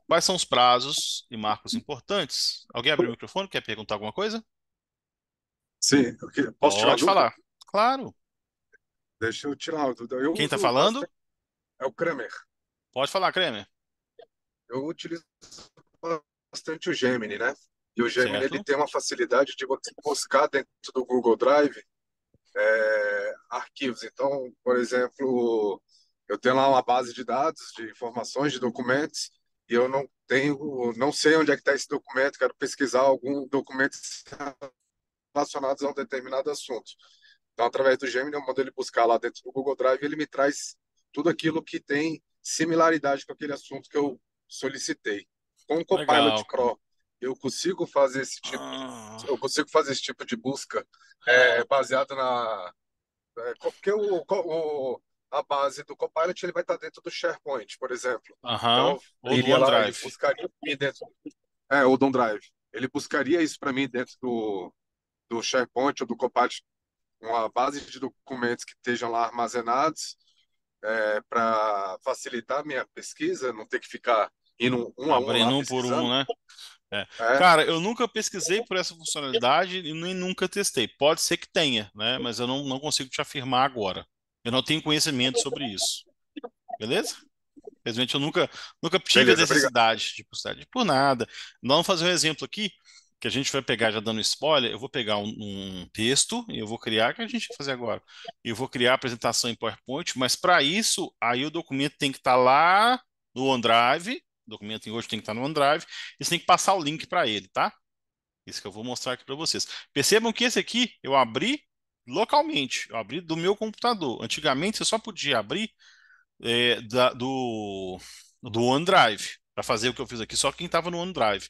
Quais são os prazos e marcos importantes? Alguém abriu o microfone? Quer perguntar alguma coisa? Sim, posso Pode tirar falar. Claro. Deixa eu tirar o Quem está falando? É o Kramer. Pode falar, Kramer. Eu utilizo bastante o Gemini, né? E o Gemini ele tem uma facilidade de você buscar dentro do Google Drive é, arquivos. Então, por exemplo, eu tenho lá uma base de dados, de informações, de documentos, e eu não tenho, não sei onde é que está esse documento, quero pesquisar algum documento relacionado a um determinado assunto. Então, através do Gemini, eu mando ele buscar lá dentro do Google Drive e ele me traz tudo aquilo que tem similaridade com aquele assunto que eu solicitei. Com o Copilot Pro, eu consigo fazer esse tipo, ah. de, eu consigo fazer esse tipo de busca é, baseado na é, porque o, o, a base do Copilot ele vai estar dentro do SharePoint, por exemplo. Então, ou iria lá, ele buscaria dentro, é, ou do OneDrive. Ele buscaria isso para mim dentro do, do SharePoint ou do Copilot, uma base de documentos que estejam lá armazenados é, para facilitar a minha pesquisa, não ter que ficar indo um a um. Abrindo um por um, né? É. É. Cara, eu nunca pesquisei por essa funcionalidade e nem nunca testei. Pode ser que tenha, né? Mas eu não, não consigo te afirmar agora. Eu não tenho conhecimento sobre isso. Beleza? Infelizmente, eu nunca, nunca tive Beleza, a necessidade obrigado. de possibilidade. Por nada. vamos fazer um exemplo aqui que a gente vai pegar, já dando spoiler, eu vou pegar um, um texto e eu vou criar, que a gente vai fazer agora. Eu vou criar a apresentação em PowerPoint, mas para isso, aí o documento tem que estar tá lá no OneDrive, o documento em hoje tem que estar tá no OneDrive, e você tem que passar o link para ele, tá? Isso que eu vou mostrar aqui para vocês. Percebam que esse aqui eu abri localmente, eu abri do meu computador. Antigamente você só podia abrir é, da, do, do OneDrive para fazer o que eu fiz aqui, só quem estava no OneDrive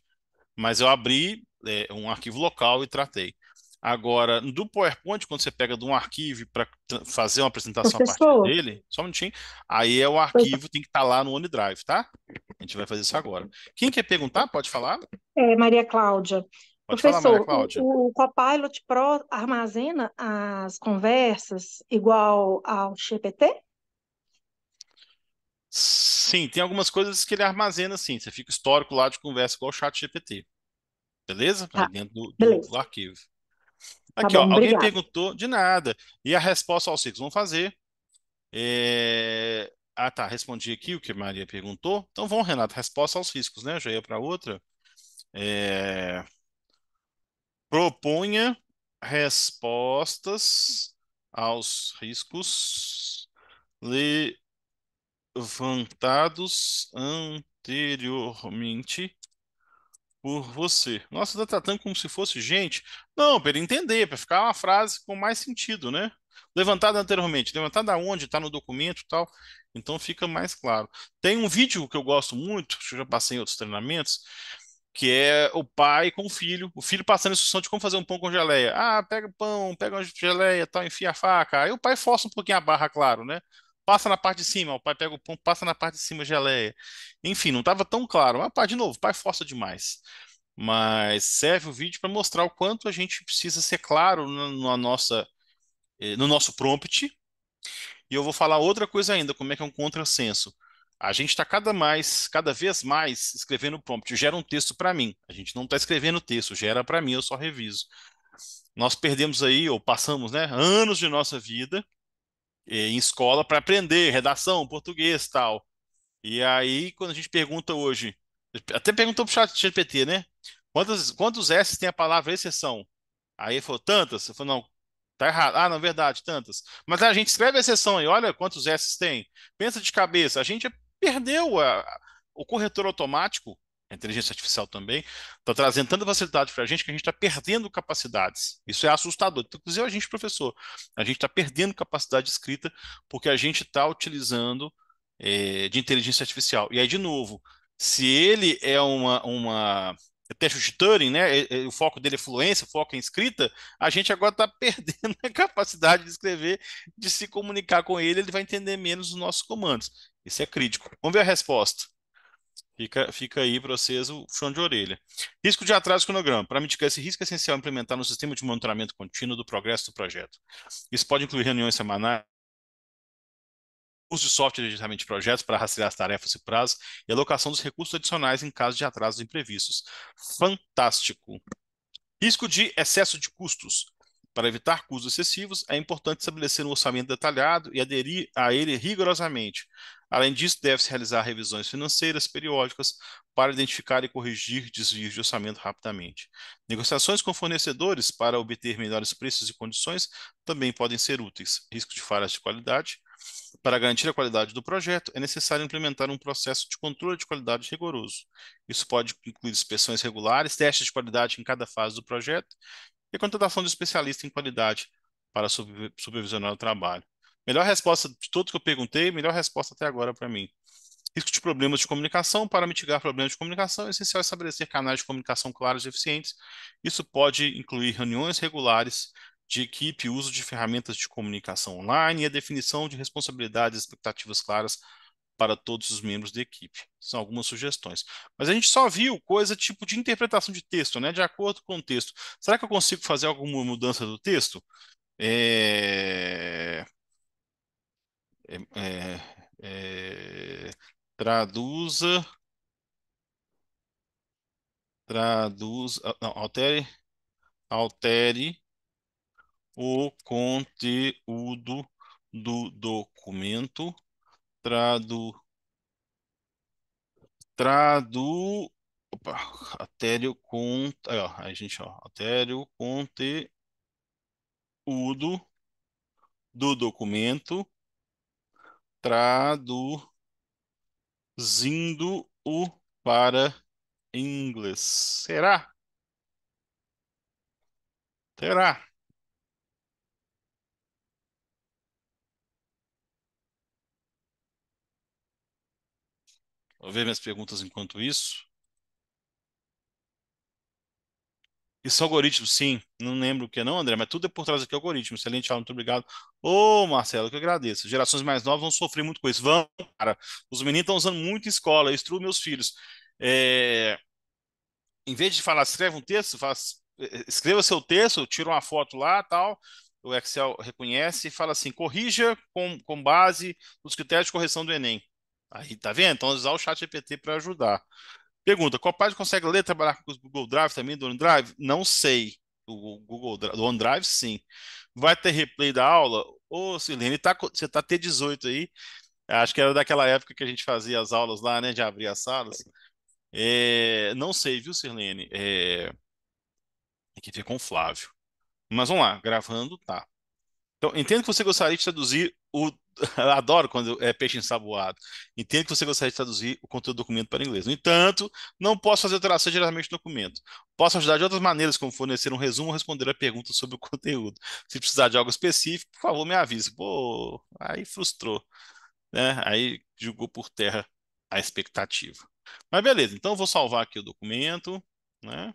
mas eu abri é, um arquivo local e tratei. Agora, do PowerPoint, quando você pega de um arquivo para fazer uma apresentação Professor. a partir dele, só um minutinho, aí é o arquivo, tem que estar tá lá no OneDrive, tá? A gente vai fazer isso agora. Quem quer perguntar, pode falar? É, Maria Cláudia. Pode Professor, falar, Maria Cláudia. o, o Copilot Pro armazena as conversas igual ao GPT? Sim, tem algumas coisas que ele armazena, sim. Você fica histórico lá de conversa igual o chat GPT. Beleza? Tá, tá. dentro do, beleza. do, arquivo. Tá aqui, tá bom, ó, alguém perguntou de nada. E a resposta aos riscos vão fazer. É... Ah, tá, respondi aqui o que a Maria perguntou. Então vão, Renato, resposta aos riscos, né? Já ia para outra. É... Proponha respostas aos riscos le levantados anteriormente por você. Nossa, tá tratando como se fosse gente? Não, para ele entender, para ficar uma frase com mais sentido, né? Levantada anteriormente, levantada onde? Está no documento tal. Então fica mais claro. Tem um vídeo que eu gosto muito, que eu já passei em outros treinamentos, que é o pai com o filho, o filho passando a instrução de como fazer um pão com geleia. Ah, pega o pão, pega uma geleia, tal, enfia a faca. Aí o pai força um pouquinho a barra, claro, né? passa na parte de cima, o pai pega o pão, passa na parte de cima, geleia. Enfim, não estava tão claro. Mas, pai de novo, o pai força demais. Mas serve o vídeo para mostrar o quanto a gente precisa ser claro na nossa, eh, no nosso prompt. E eu vou falar outra coisa ainda, como é que é um contrassenso. A gente está cada mais, cada vez mais escrevendo prompt. Gera um texto para mim. A gente não está escrevendo texto, gera para mim, eu só reviso. Nós perdemos aí, ou passamos, né, anos de nossa vida é, em escola para aprender redação, português tal. E aí, quando a gente pergunta hoje, até perguntou para o chat GPT, né? Quantos, quantos S tem a palavra exceção? Aí ele falou, tantas. Eu falei, não, tá errado. Ah, não, verdade, tantas. Mas a gente escreve exceção e olha quantos S tem. Pensa de cabeça. A gente perdeu a, o corretor automático a inteligência artificial também, está trazendo tanta facilidade para a gente que a gente está perdendo capacidades. Isso é assustador. Inclusive, a gente, professor, a gente está perdendo capacidade escrita porque a gente está utilizando é, de inteligência artificial. E aí, de novo, se ele é uma. uma é teste de Turing, né? É, é, o foco dele é fluência, foco em é escrita. A gente agora está perdendo a capacidade de escrever, de se comunicar com ele. Ele vai entender menos os nossos comandos. Isso é crítico. Vamos ver a resposta. Fica, fica aí para vocês o chão de orelha. Risco de atraso cronograma. Para mitigar esse risco, é essencial implementar um sistema de monitoramento contínuo do progresso do projeto. Isso pode incluir reuniões semanais, uso de software de gerenciamento de projetos para rastrear as tarefas e prazos e alocação dos recursos adicionais em caso de atrasos imprevistos. Fantástico! Risco de excesso de custos. Para evitar custos excessivos, é importante estabelecer um orçamento detalhado e aderir a ele rigorosamente. Além disso, deve-se realizar revisões financeiras periódicas para identificar e corrigir desvios de orçamento rapidamente. Negociações com fornecedores para obter melhores preços e condições também podem ser úteis. Risco de falhas de qualidade. Para garantir a qualidade do projeto, é necessário implementar um processo de controle de qualidade rigoroso. Isso pode incluir inspeções regulares, testes de qualidade em cada fase do projeto e a contratação de especialista em qualidade para supervisionar o trabalho. Melhor resposta de todos que eu perguntei, melhor resposta até agora para mim. Risco de problemas de comunicação. Para mitigar problemas de comunicação, é essencial estabelecer canais de comunicação claros e eficientes. Isso pode incluir reuniões regulares de equipe, uso de ferramentas de comunicação online e a definição de responsabilidades e expectativas claras para todos os membros da equipe. São algumas sugestões. Mas a gente só viu coisa tipo de interpretação de texto, né? De acordo com o texto. Será que eu consigo fazer alguma mudança do texto? É... É, é, é, traduza, traduz, ah, não, altere, altere o conteúdo do documento, tradu, tradu, opa, altere o cont, aí, ó, aí gente, ó, altere o conteúdo do documento traduzindo-o para inglês. Será? Será? Vou ver minhas perguntas enquanto isso. Isso é algoritmo, sim. Não lembro o que não, André, mas tudo é por trás aqui é algoritmo. Excelente aula, muito obrigado. Ô, Marcelo, que eu agradeço. Gerações mais novas vão sofrer muito com isso. Vão, cara. Os meninos estão usando muito escola, eu instruo meus filhos. É... Em vez de falar, escreve um texto, faz... escreva seu texto, tira uma foto lá tal. O Excel reconhece e fala assim: corrija com, com base nos critérios de correção do Enem. Aí, tá vendo? Então, usar o chat GPT para ajudar. Pergunta: Qual Copilot consegue ler trabalhar com o Google Drive também do OneDrive? Não sei. O Google do OneDrive, sim. Vai ter replay da aula? Ô, Silene, tá, você tá T18 aí. Acho que era daquela época que a gente fazia as aulas lá, né? De abrir as salas. É, não sei, viu, Silene? É, é que ver com o Flávio. Mas vamos lá, gravando, tá. Então, entendo que você gostaria de traduzir o adoro quando é peixe ensaboado. Entendo que você gostaria de traduzir o conteúdo do documento para inglês. No entanto, não posso fazer alterações diretamente no documento. Posso ajudar de outras maneiras, como fornecer um resumo ou responder a perguntas sobre o conteúdo. Se precisar de algo específico, por favor, me avise. Pô, aí frustrou. Né? Aí jogou por terra a expectativa. Mas beleza, então eu vou salvar aqui o documento. Né?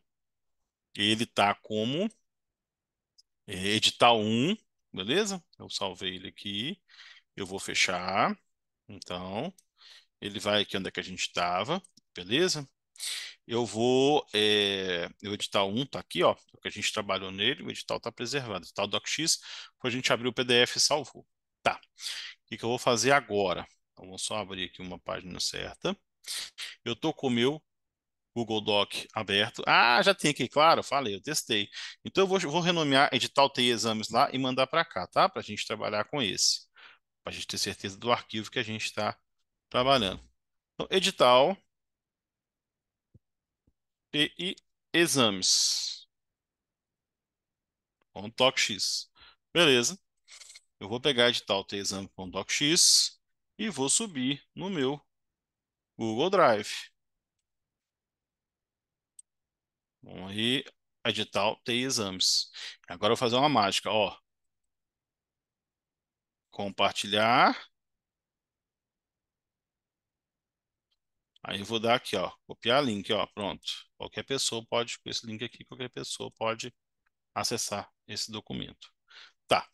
Ele está como é, edital 1 beleza? Eu salvei ele aqui, eu vou fechar, então, ele vai aqui onde é que a gente estava, beleza? Eu vou, é, o edital 1 está aqui, ó, que a gente trabalhou nele, o edital está preservado, o edital docx, foi a gente abriu o PDF e salvou. Tá, o que, que eu vou fazer agora? Então, vou só abrir aqui uma página certa. Eu estou com o meu Google Doc aberto. Ah, já tem aqui, claro, falei, eu testei. Então eu vou, vou renomear edital TI exames lá e mandar para cá, tá? Para a gente trabalhar com esse. Para a gente ter certeza do arquivo que a gente está trabalhando. Então, edital TI exames. .docx. Beleza. Eu vou pegar edital TI docx e vou subir no meu Google Drive. Vamos aí, edital TI Exames. Agora eu vou fazer uma mágica, ó. Compartilhar. Aí eu vou dar aqui, ó, copiar link, ó, pronto. Qualquer pessoa pode, com esse link aqui, qualquer pessoa pode acessar esse documento. Tá.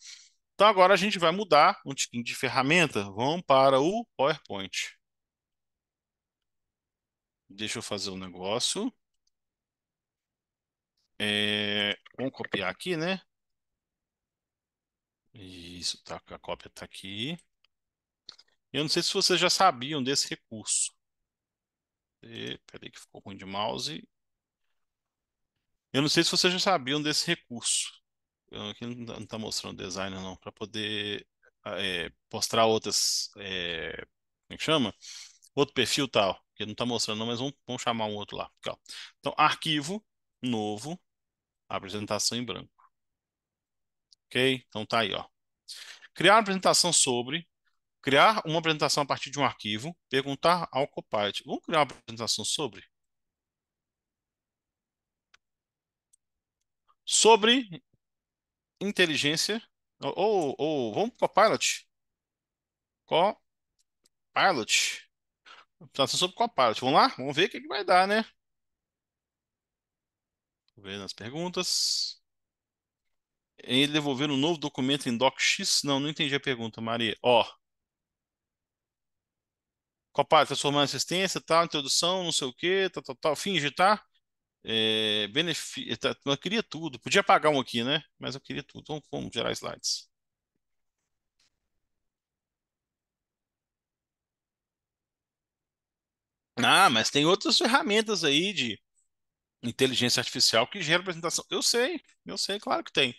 Então agora a gente vai mudar um tiquinho de ferramenta. Vamos para o PowerPoint. Deixa eu fazer um negócio. É, vamos copiar aqui, né? Isso, tá, a cópia está aqui. Eu não sei se vocês já sabiam desse recurso. Peraí que ficou ruim de mouse. Eu não sei se vocês já sabiam desse recurso. Eu aqui não está tá mostrando designer não, para poder ah, é, mostrar outras, é, como é que chama? Outro perfil tal, que não está mostrando não, mas vamos, vamos chamar um outro lá. Então, arquivo, novo, a apresentação em branco. Ok? Então tá aí, ó. Criar uma apresentação sobre, criar uma apresentação a partir de um arquivo, perguntar ao Copilot. Vamos criar uma apresentação sobre? Sobre inteligência, ou, ou vamos para Copilot? Copilot. Apresentação sobre Copilot. Vamos lá? Vamos ver o que, que vai dar, né? Vendo as perguntas. Em devolver um novo documento em DocX? Não, não entendi a pergunta, Maria. Ó. Copar, transformar em assistência, tal, tá? introdução, não sei o quê, tal, tal, tal. Finge, tá? tá, tá. É, benefício, eh, tá, eu queria tudo. Podia apagar um aqui, né? Mas eu queria tudo. Então, vamos gerar slides. Ah, mas tem outras ferramentas aí de inteligência artificial que gera apresentação. Eu sei, eu sei, claro que tem.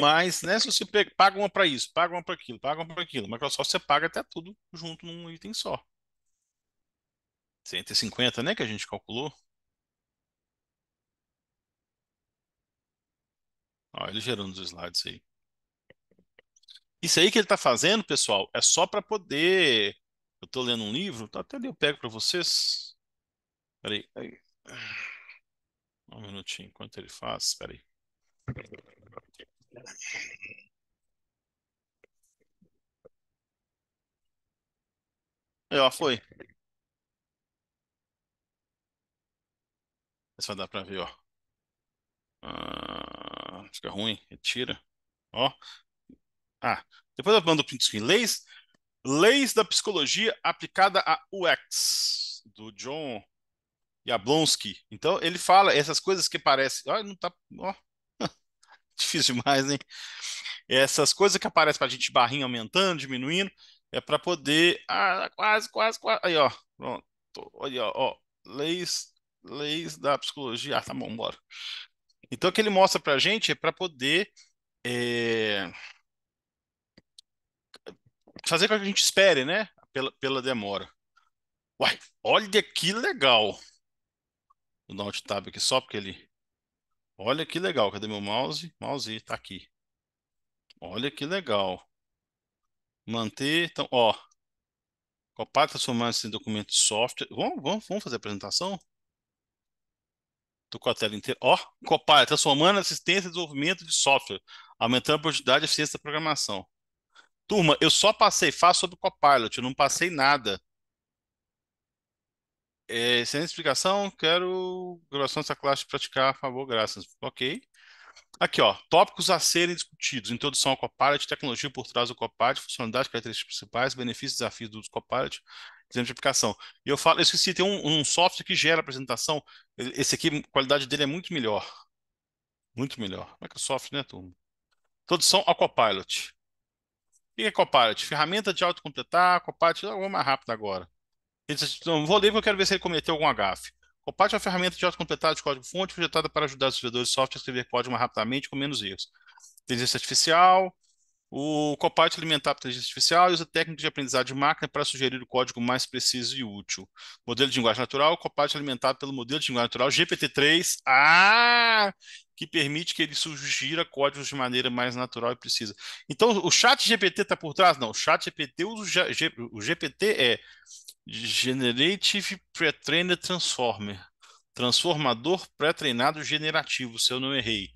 Mas, né, se você paga uma para isso, paga uma para aquilo, paga uma para aquilo, Microsoft você paga até tudo junto num item só. 150, né, que a gente calculou. Olha ele gerando os slides aí. Isso aí que ele está fazendo, pessoal, é só para poder. Eu estou lendo um livro, tá, até ali eu pego para vocês. Peraí, aí. Um minutinho, enquanto ele faz, espera aí. Já foi. vai dar pra ver, ó. Ah, fica ruim, retira. Ó. Ah, depois eu mando o print screen. Leis, leis da psicologia aplicada a UX, do John Blonsky Então ele fala essas coisas que parecem. Olha, não tá. Ó, difícil demais, hein? Essas coisas que aparecem para a gente, barrinha aumentando, diminuindo, é para poder. Ah, quase, quase, quase. Aí, ó. Pronto. Olha, ó. Leis, leis da psicologia. Ah, tá bom, bora. Então o que ele mostra para a gente é para poder. É... Fazer com que a gente espere, né? Pela, pela demora. Uai, olha que legal! Vou dar um alt tab aqui só porque ele... Olha que legal, cadê meu mouse? Mouse tá aqui. Olha que legal. Manter, então, ó. Copar, transformar esse documento de software. Vamos, vamos, vamos fazer a apresentação? tô com a tela inteira. Ó, Copilot, transformando assistência e desenvolvimento de software, aumentando a produtividade e eficiência da programação. Turma, eu só passei faço sobre Copilot, eu não passei nada é, sem explicação, quero graduação dessa classe praticar, por favor, graças. Ok. Aqui, ó, tópicos a serem discutidos. Introdução ao Copilot, tecnologia por trás do Copilot, funcionalidade, características principais, benefícios e desafios do Copilot, exemplo de aplicação. E eu falo, eu esqueci, tem um, um software que gera apresentação. Esse aqui, a qualidade dele é muito melhor. Muito melhor. Microsoft, é é né, turma? Introdução ao Copilot. O que é Copilot? Ferramenta de autocompletar, Copilot, eu é vou mais rápido agora. Ele disse, assim, não vou ler porque eu quero ver se ele cometeu algum agafe. Copilot é uma ferramenta de completado de código-fonte projetada para ajudar os desenvolvedores de software a escrever código mais rapidamente com menos erros. Inteligência artificial, o é alimentar para inteligência artificial e usa técnicas de aprendizado de máquina para sugerir o código mais preciso e útil. Modelo de linguagem natural, é alimentado pelo modelo de linguagem natural GPT-3, ah, que permite que ele sugira códigos de maneira mais natural e precisa. Então, o chat GPT está por trás? Não, o chat GPT, o, G, o GPT é Generative Pre-Trained Transformer. Transformador pré-treinado generativo, se eu não errei.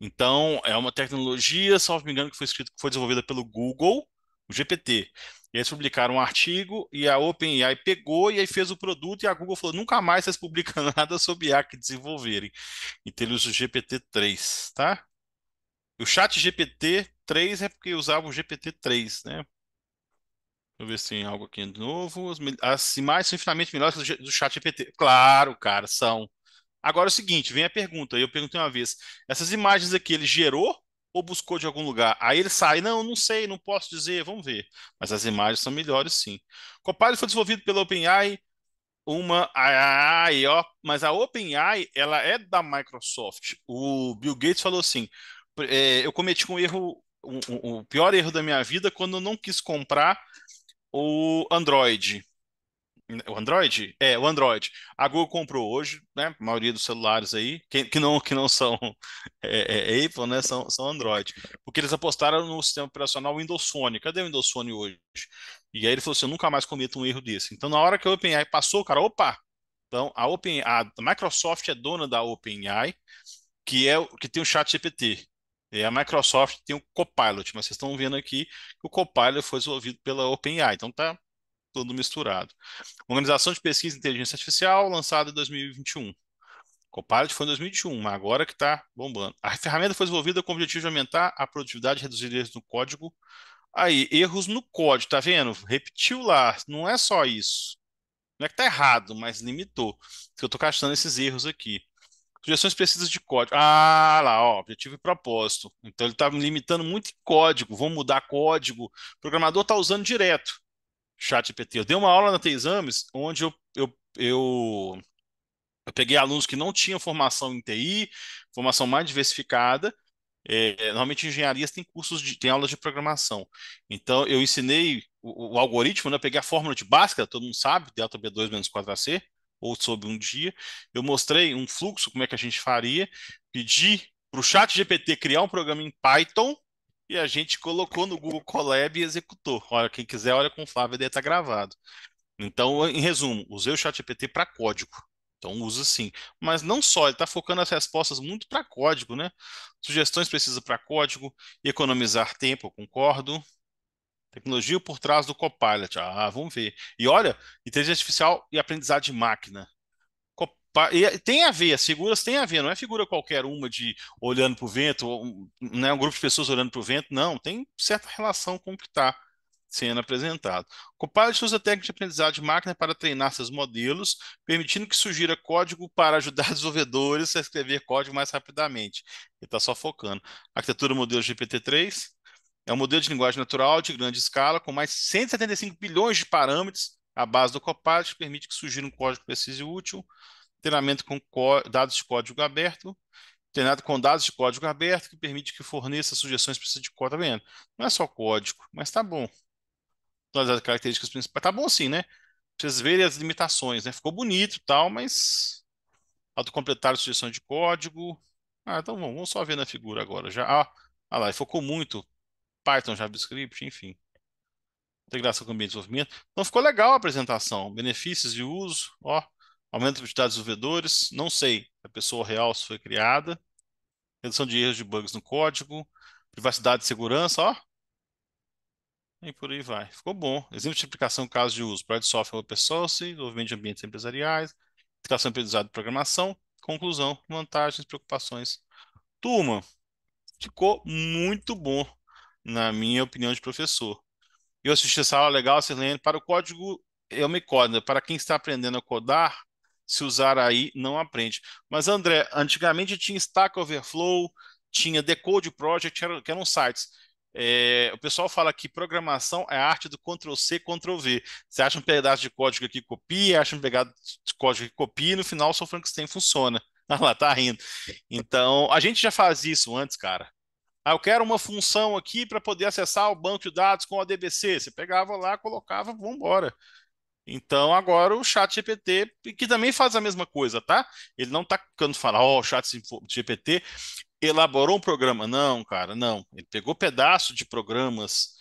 Então, é uma tecnologia, salvo me engano, que foi, escrito, que foi desenvolvida pelo Google, o GPT. E eles publicaram um artigo e a OpenAI pegou e aí fez o produto e a Google falou, nunca mais vocês publicam nada sobre a que desenvolverem. Então ele usa o GPT-3, tá? E o chat GPT-3 é porque usava o GPT-3, né? Deixa eu ver se tem algo aqui de novo. As, as imagens são infinitamente melhores que do, do chat GPT. Claro, cara, são. Agora é o seguinte, vem a pergunta. Eu perguntei uma vez, essas imagens aqui ele gerou ou buscou de algum lugar? Aí ele sai, não, não sei, não posso dizer, vamos ver. Mas as imagens são melhores sim. Copilot foi desenvolvido pela OpenAI, uma AI, ó, mas a OpenAI, ela é da Microsoft. O Bill Gates falou assim, é, eu cometi um erro, o pior erro da minha vida quando eu não quis comprar o Android. O Android? É, o Android. A Google comprou hoje, né? A maioria dos celulares aí, que, que não, que não são é, é, é Apple, né? São, são Android. Porque eles apostaram no sistema operacional Windows Phone. Cadê o Windows Phone hoje? E aí ele falou assim: eu nunca mais cometo um erro desse. Então, na hora que a OpenAI passou, o cara, opa! Então, a, Open, a Microsoft é dona da OpenAI, que, é, que tem o chat GPT. E a Microsoft tem o Copilot, mas vocês estão vendo aqui que o Copilot foi desenvolvido pela OpenAI, então está tudo misturado. Organização de Pesquisa e Inteligência Artificial, lançada em 2021. Copilot foi em 2021, mas agora que está bombando. A ferramenta foi desenvolvida com o objetivo de aumentar a produtividade e reduzir erros no código. Aí, erros no código, tá vendo? Repetiu lá, não é só isso. Não é que está errado, mas limitou. eu estou caixando esses erros aqui. Sugestões precisas de código. Ah, lá, ó, objetivo e propósito. Então ele está me limitando muito em código. Vou mudar código. O programador está usando direto. Chat GPT. Eu dei uma aula na T-Exames onde eu, eu, eu, eu peguei alunos que não tinham formação em TI, formação mais diversificada. É, é, normalmente engenharias têm cursos de, tem aulas de programação. Então eu ensinei o, o algoritmo, né? Eu peguei a fórmula de Bhaskara, todo mundo sabe, delta B2 menos 4AC ou sobre um dia, eu mostrei um fluxo, como é que a gente faria, pedi para o chat GPT criar um programa em Python e a gente colocou no Google Colab e executou. Olha, quem quiser, olha com o Flávio, deve estar tá gravado. Então, em resumo, usei o chat GPT para código. Então usa sim. Mas não só, ele está focando as respostas muito para código, né? Sugestões precisa para código, economizar tempo, eu concordo. Tecnologia por trás do Copilot. Ah, vamos ver. E olha, inteligência artificial e aprendizagem de máquina. Copa... E tem a ver, as figuras têm a ver, não é figura qualquer uma de olhando para o vento, não é um grupo de pessoas olhando para o vento, não. Tem certa relação com o que está sendo apresentado. Copilot usa técnicas de aprendizagem de máquina para treinar seus modelos, permitindo que sugira código para ajudar desenvolvedores a escrever código mais rapidamente. Ele está só focando. Arquitetura modelo GPT-3, é um modelo de linguagem natural de grande escala, com mais 175 bilhões de parâmetros. A base do Copilot permite que surja um código preciso e útil, treinamento com dados de código aberto, treinado com dados de código aberto, que permite que forneça sugestões precisas tipo de código. Tá vendo? Não é só código, mas tá bom. Todas as características principais. Tá bom sim, né? vocês verem as limitações, né? Ficou bonito e tal, mas autocompletar sugestão de código. Ah, então vamos, só ver na figura agora. Já, ah, ah lá, focou muito Python, JavaScript, enfim. Integração com o ambiente de desenvolvimento. Então ficou legal a apresentação. Benefícios de uso, ó, aumento de quantidade de desenvolvedores. Não sei a pessoa real se foi criada. Redução de erros de bugs no código. Privacidade e segurança, ó. E por aí vai. Ficou bom. Exemplo de aplicação caso de uso. Projeto software open source, desenvolvimento de ambientes empresariais, aplicação aprendizado de programação, conclusão, vantagens, preocupações. Turma, ficou muito bom na minha opinião de professor. Eu assisti essa aula legal, Sirlene, para o código eu me coda. Né? Para quem está aprendendo a codar, se usar aí, não aprende. Mas, André, antigamente tinha Stack Overflow, tinha Decode Project, que eram sites. É, o pessoal fala que programação é a arte do Ctrl+C, Ctrl+V. Você acha um pedaço de código que copia, acha um pedaço de código que copia, e no final o seu Frankenstein funciona. Ah lá, tá rindo. Então, a gente já faz isso antes, cara. Ah, eu quero uma função aqui para poder acessar o banco de dados com o ADBC. Você pegava lá, colocava, vamos embora. Então, agora o chat GPT, que também faz a mesma coisa, tá? Ele não está ficando falar, ó, oh, o chat GPT elaborou um programa. Não, cara, não. Ele pegou pedaço de programas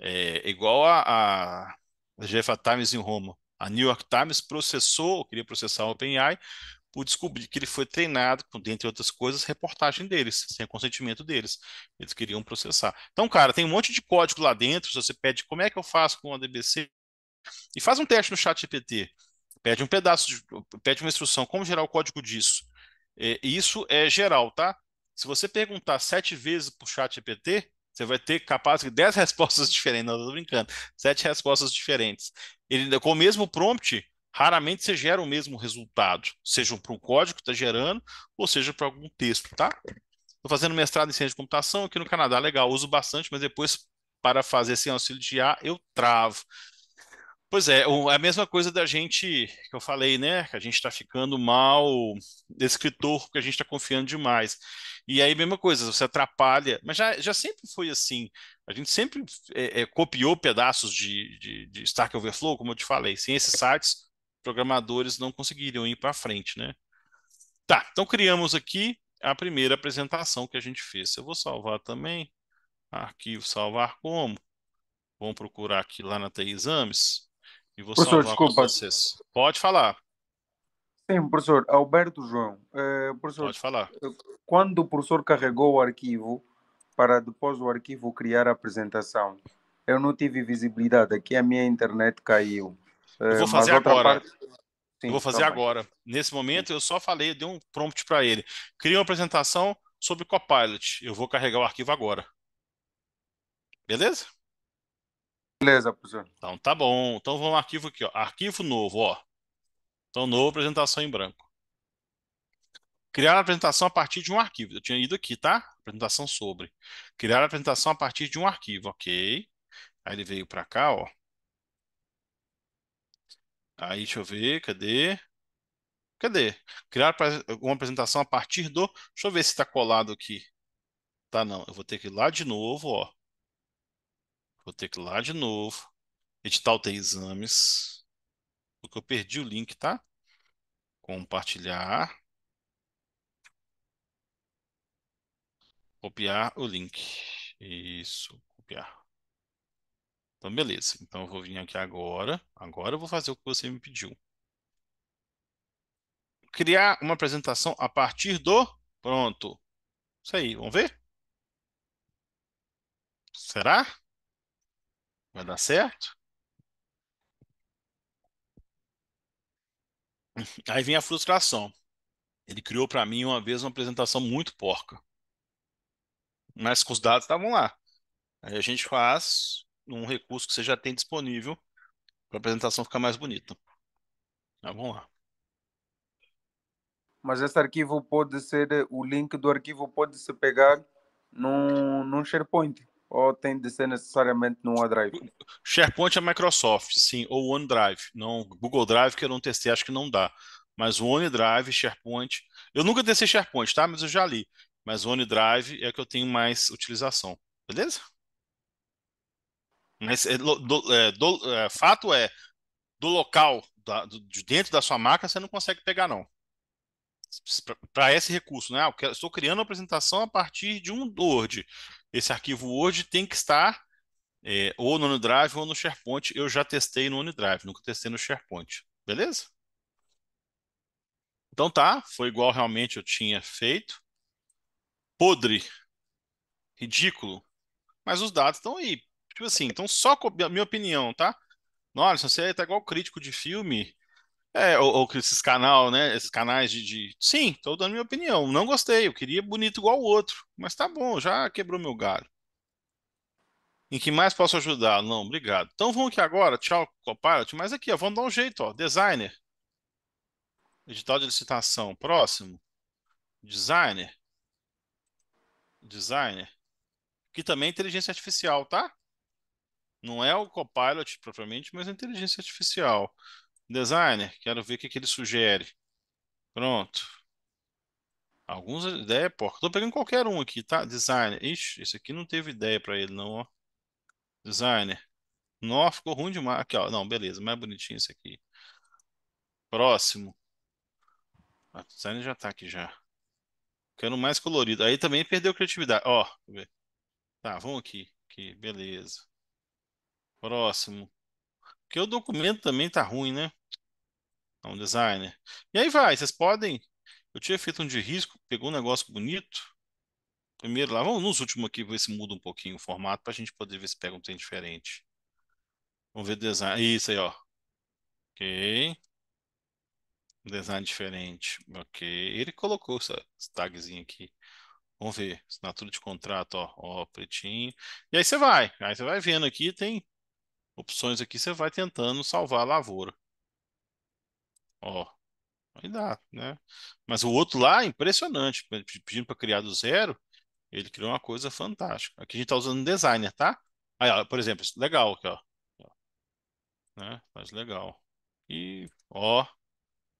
é, igual a, a GFA Times em Roma. A New York Times processou, queria processar a OpenAI, por descobrir que ele foi treinado, dentre outras coisas, reportagem deles, sem consentimento deles. Eles queriam processar. Então, cara, tem um monte de código lá dentro. Se você pede como é que eu faço com o ADBC, e faz um teste no chat GPT. Pede um pedaço, de, pede uma instrução, como gerar o código disso. É, isso é geral, tá? Se você perguntar sete vezes para o chat GPT, você vai ter capaz de dez respostas diferentes. Não, estou brincando. Sete respostas diferentes. Ele, com o mesmo prompt, raramente você gera o mesmo resultado, seja para um código que está gerando, ou seja para algum texto, tá? Estou fazendo mestrado em ciência de computação aqui no Canadá, legal, uso bastante, mas depois para fazer sem auxílio de IA eu travo. Pois é, é a mesma coisa da gente que eu falei, né? Que a gente está ficando mal escritor, porque a gente está confiando demais. E aí, mesma coisa, você atrapalha. Mas já, já sempre foi assim. A gente sempre é, é, copiou pedaços de, de, de Stack Overflow, como eu te falei. Sem esses sites, programadores não conseguiriam ir para frente, né? Tá, então criamos aqui a primeira apresentação que a gente fez. Eu vou salvar também. Arquivo salvar como? Vamos procurar aqui lá na TI Exames. E vou professor, salvar desculpa. vocês. Pode falar. Sim, professor. Alberto João. É, professor, Pode falar. Eh, quando o professor carregou o arquivo para depois o arquivo criar a apresentação, eu não tive visibilidade. Aqui a minha internet caiu. É, eu vou fazer agora. Parte... Sim, eu vou fazer também. Tá agora. Nesse momento, Sim. eu só falei, dei um prompt para ele. Cria uma apresentação sobre Copilot. Eu vou carregar o arquivo agora. Beleza? Beleza, professor. Então tá bom. Então vamos ao arquivo aqui, ó. Arquivo novo, ó. Então, novo apresentação em branco. Criar a apresentação a partir de um arquivo. Eu tinha ido aqui, tá? Apresentação sobre. Criar a apresentação a partir de um arquivo, ok. Aí ele veio para cá, ó. Aí, deixa eu ver, cadê? Cadê? Criar uma apresentação a partir do... Deixa eu ver se está colado aqui. Tá, não. Eu vou ter que ir lá de novo, ó. Vou ter que ir lá de novo. o t exames. Porque eu perdi o link, tá? Compartilhar. Copiar o link. Isso, copiar. Então, beleza. Então, eu vou vir aqui agora. Agora eu vou fazer o que você me pediu. Criar uma apresentação a partir do... Pronto. Isso aí. Vamos ver? Será? Vai dar certo? Aí vem a frustração. Ele criou para mim uma vez uma apresentação muito porca. Mas os dados estavam lá. Aí a gente faz num recurso que você já tem disponível para a apresentação ficar mais bonita. Então, vamos lá. Mas esse arquivo pode ser, o link do arquivo pode ser pegar num, num SharePoint ou tem de ser necessariamente no OneDrive? SharePoint é Microsoft, sim, ou OneDrive. Não, Google Drive que eu não testei, acho que não dá. Mas o OneDrive, SharePoint. Eu nunca testei SharePoint, tá? Mas eu já li. Mas o OneDrive é que eu tenho mais utilização. Beleza? Mas é, do, é, do, é, fato é, do local, da, do, de dentro da sua marca, você não consegue pegar, não. Para esse recurso, né? Ah, eu estou criando a apresentação a partir de um Word. Esse arquivo Word tem que estar é, ou no OneDrive ou no SharePoint. Eu já testei no OneDrive, nunca testei no SharePoint. Beleza? Então tá, foi igual realmente eu tinha feito. Podre, ridículo, mas os dados estão aí. Tipo assim, então só a minha opinião, tá? Nossa, você tá igual crítico de filme. É, ou, ou esses canal, né? Esses canais de, de, Sim, tô dando minha opinião. Não gostei, eu queria bonito igual o outro. Mas tá bom, já quebrou meu galho. Em que mais posso ajudar? Não, obrigado. Então vamos aqui agora, tchau, Copilot. Mas aqui, ó, vamos dar um jeito, ó. Designer. Edital de licitação. Próximo. Designer. Designer. Que também é inteligência artificial, tá? Não é o Copilot propriamente, mas é a inteligência artificial. Designer, quero ver o que, que ele sugere. Pronto. Alguns ideias, é porca. pegando qualquer um aqui, tá? Designer. Ixi, esse aqui não teve ideia para ele, não, ó. Designer. Nó, ficou ruim demais. Aqui, ó. Não, beleza. Mais bonitinho esse aqui. Próximo. A ah, design já tá aqui já. Quero mais colorido. Aí também perdeu criatividade. Ó, tá, vamos aqui. Aqui, beleza. Próximo. Porque o documento também está ruim, né? Tá um designer. E aí vai, vocês podem. Eu tinha feito um de risco, pegou um negócio bonito. Primeiro lá, vamos nos últimos aqui ver se muda um pouquinho o formato para a gente poder ver se pega um trem diferente. Vamos ver design. Isso aí, ó. Ok. Design diferente. Ok. Ele colocou essa, esse tagzinho aqui. Vamos ver. Assinatura de contrato, ó. Ó, pretinho. E aí você vai. Aí você vai vendo aqui, tem opções aqui, você vai tentando salvar a lavoura. Ó, aí dá, né? Mas o outro lá, é impressionante, pedindo para criar do zero, ele criou uma coisa fantástica. Aqui a gente está usando designer, tá? Aí, ó, por exemplo, legal aqui, ó. Né? Mas legal. E, ó,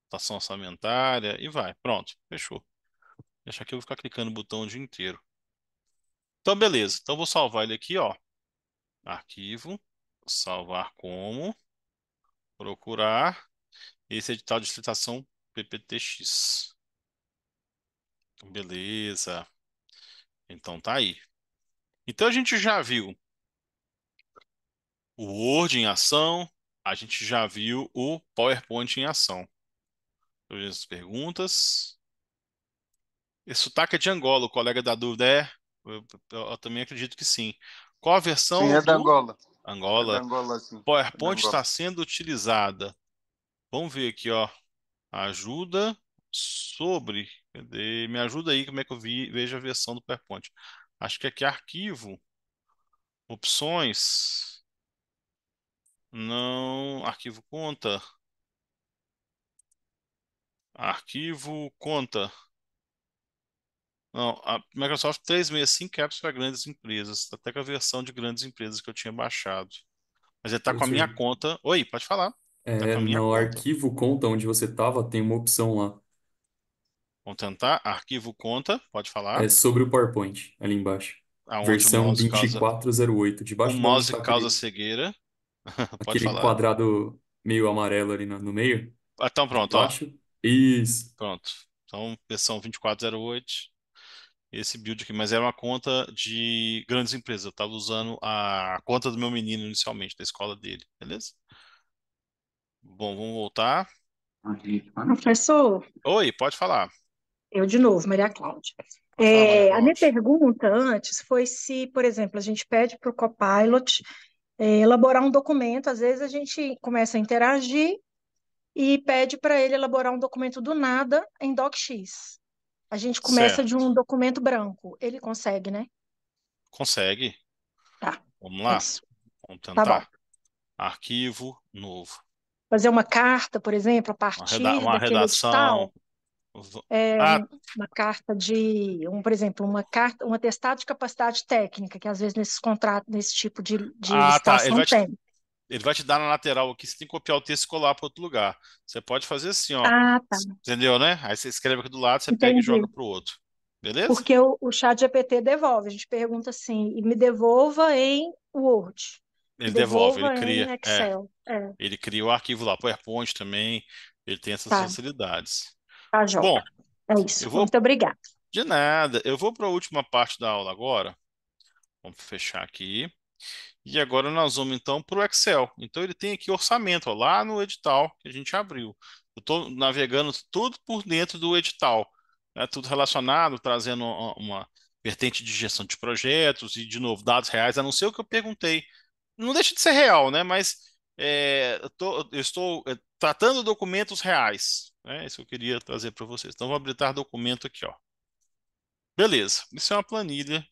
estação orçamentária e vai. Pronto, fechou. Deixa aqui eu vou ficar clicando no botão o dia inteiro. Então, beleza. Então, vou salvar ele aqui, ó. Arquivo. Salvar como. Procurar esse edital de licitação PPTX. Beleza. Então tá aí. Então a gente já viu o Word em ação, a gente já viu o PowerPoint em ação. As perguntas. Esse sotaque é de Angola, o colega da dúvida é? Eu, eu, eu, eu também acredito que sim. Qual a versão? Sim, é da do... Angola. Angola. É Angola PowerPoint Angola. está sendo utilizada. Vamos ver aqui, ó. Ajuda sobre. Cadê? Me ajuda aí como é que eu vi, vejo a versão do PowerPoint. Acho que aqui é arquivo, opções. Não, arquivo conta. Arquivo conta. Não, a Microsoft 365 Apps para grandes empresas. Até com a versão de grandes empresas que eu tinha baixado. Mas ele está com a minha conta. Oi, pode falar. Tá é, tá com a minha no conta. arquivo conta onde você estava, tem uma opção lá. Vamos tentar. Arquivo conta, pode falar. É sobre o PowerPoint, ali embaixo. Aonde Versão causa... 2408, debaixo do mouse causa aquele, cegueira. pode aquele falar. quadrado meio amarelo ali no, no meio. Ah, então pronto, ó. Isso. Pronto. Então, versão 2408 esse build aqui, mas era é uma conta de grandes empresas. Eu estava usando a conta do meu menino inicialmente, da escola dele, beleza? Bom, vamos voltar. Tá. Professor. Oi, pode falar. Eu de novo, Maria Cláudia. É, a minha pergunta antes foi se, por exemplo, a gente pede para o Copilot é, elaborar um documento, às vezes a gente começa a interagir e pede para ele elaborar um documento do nada em DocX. A gente começa certo. de um documento branco. Ele consegue, né? Consegue. Tá. Vamos lá. Isso. Vamos tá tentar. Tá Arquivo novo. Fazer uma carta, por exemplo, a partir uma, reda uma redação. é, ah. Uma carta de, um, por exemplo, uma carta, um atestado de capacidade técnica, que às vezes nesses contratos, nesse tipo de, de ah, tá. ele vai, te, ele vai te dar na lateral aqui, você tem que copiar o texto e colar para outro lugar. Você pode fazer assim, ó. Ah, tá. Entendeu, né? Aí você escreve aqui do lado, você Entendi. pega e joga para o outro. Beleza? Porque o, o chat GPT devolve. A gente pergunta assim, e me devolva em Word. Ele devolve, devolva ele cria. É. Excel. É, é. Ele cria o arquivo lá, PowerPoint também. Ele tem essas tá. facilidades. Tá, joga. Bom, é isso. Vou... Muito obrigado. De nada. Eu vou para a última parte da aula agora. Vamos fechar aqui. E agora nós vamos então para o Excel. Então ele tem aqui orçamento, ó, lá no edital que a gente abriu. Eu estou navegando tudo por dentro do edital, né, tudo relacionado, trazendo uma, uma vertente de gestão de projetos e, de novo, dados reais, a não ser o que eu perguntei. Não deixa de ser real, né? Mas é, eu, tô, eu, estou é, tratando documentos reais. Né? Isso que eu queria trazer para vocês. Então, vou habilitar documento aqui. Ó. Beleza, isso é uma planilha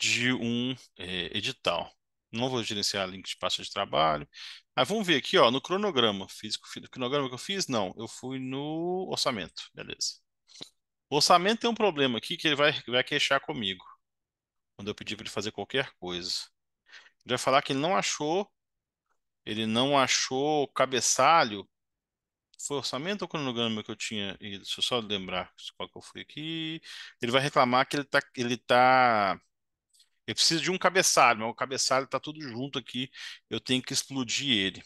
de um é, edital não vou gerenciar link de pasta de trabalho. Aí vamos ver aqui, ó, no cronograma. físico. o cronograma que eu fiz? Não, eu fui no orçamento, beleza. O orçamento tem um problema aqui que ele vai, vai queixar comigo. Quando eu pedir para ele fazer qualquer coisa. Ele vai falar que ele não achou, ele não achou cabeçalho. Foi orçamento ou cronograma que eu tinha? Deixa eu só lembrar qual que eu fui aqui. Ele vai reclamar que ele está ele tá eu preciso de um cabeçalho, mas o cabeçalho está tudo junto aqui. Eu tenho que explodir ele.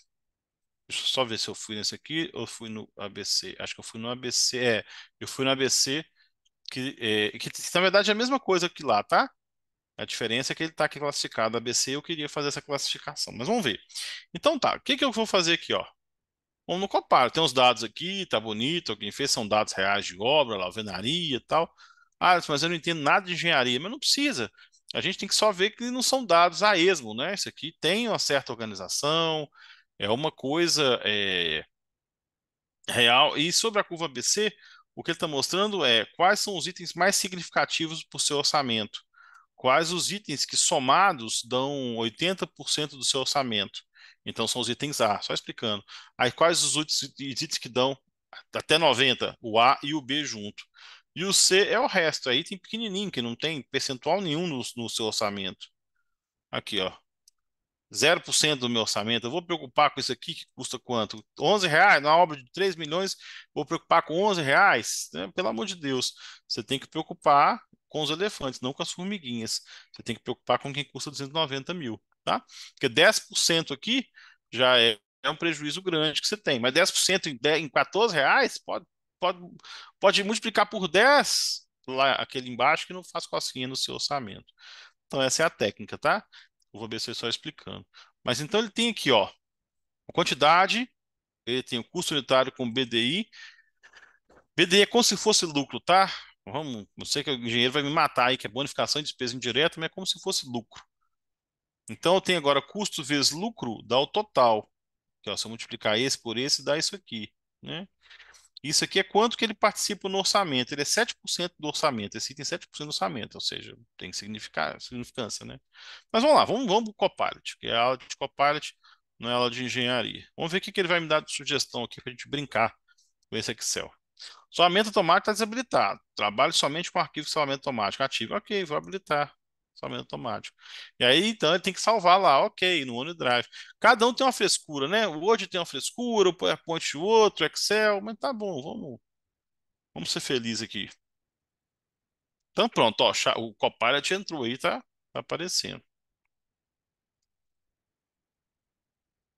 Deixa eu só ver se eu fui nesse aqui ou fui no ABC. Acho que eu fui no ABC. É, eu fui no ABC, que, é, que, na verdade é a mesma coisa que lá, tá? A diferença é que ele está aqui classificado ABC. Eu queria fazer essa classificação, mas vamos ver. Então tá, o que, que eu vou fazer aqui, ó? Vamos no copar. Tem uns dados aqui, tá bonito. Alguém fez, são dados reais de obra, alvenaria e tal. Ah, mas eu não entendo nada de engenharia. Mas não precisa a gente tem que só ver que não são dados a esmo, né? Isso aqui tem uma certa organização, é uma coisa é, real. E sobre a curva BC, o que ele está mostrando é quais são os itens mais significativos para o seu orçamento. Quais os itens que somados dão 80% do seu orçamento. Então são os itens A, só explicando. Aí quais os outros itens que dão até 90, o A e o B junto. E o C é o resto, aí é tem pequenininho, que não tem percentual nenhum no, no seu orçamento. Aqui, ó. 0% do meu orçamento. Eu vou preocupar com isso aqui, que custa quanto? 11 reais? Na obra de 3 milhões, vou preocupar com 11 reais? Né, pelo amor de Deus. Você tem que preocupar com os elefantes, não com as formiguinhas. Você tem que preocupar com quem custa 290 mil, tá? Porque 10% aqui já é, é um prejuízo grande que você tem. Mas 10% em, 10, em 14 reais, pode, pode, pode multiplicar por 10 lá aquele embaixo que não faz cosquinha no seu orçamento. Então essa é a técnica, tá? Eu vou ver se só explicando. Mas então ele tem aqui, ó, a quantidade, ele tem o custo unitário com BDI. BDI é como se fosse lucro, tá? Vamos, não sei que o engenheiro vai me matar aí, que é bonificação de despesa indireta, mas é como se fosse lucro. Então eu tenho agora custo vezes lucro dá o total. que ó, se eu multiplicar esse por esse, dá isso aqui, né? Isso aqui é quanto que ele participa no orçamento. Ele é 7% do orçamento. Esse item é 7% do orçamento, ou seja, tem significância, né? Mas vamos lá, vamos, vamos para o Copilot, que é a aula de Copilot, não é aula de engenharia. Vamos ver o que, que ele vai me dar de sugestão aqui para a gente brincar com esse Excel. Somente automático está desabilitado. Trabalhe somente com arquivos de salvamento automático ativo. Ok, vou habilitar salvamento automático. E aí, então, ele tem que salvar lá, ok, no OneDrive. Cada um tem uma frescura, né? O Word tem uma frescura, o PowerPoint outro, Excel, mas tá bom, vamos, vamos ser felizes aqui. Então, pronto, ó, o Copilot entrou aí, tá, tá aparecendo.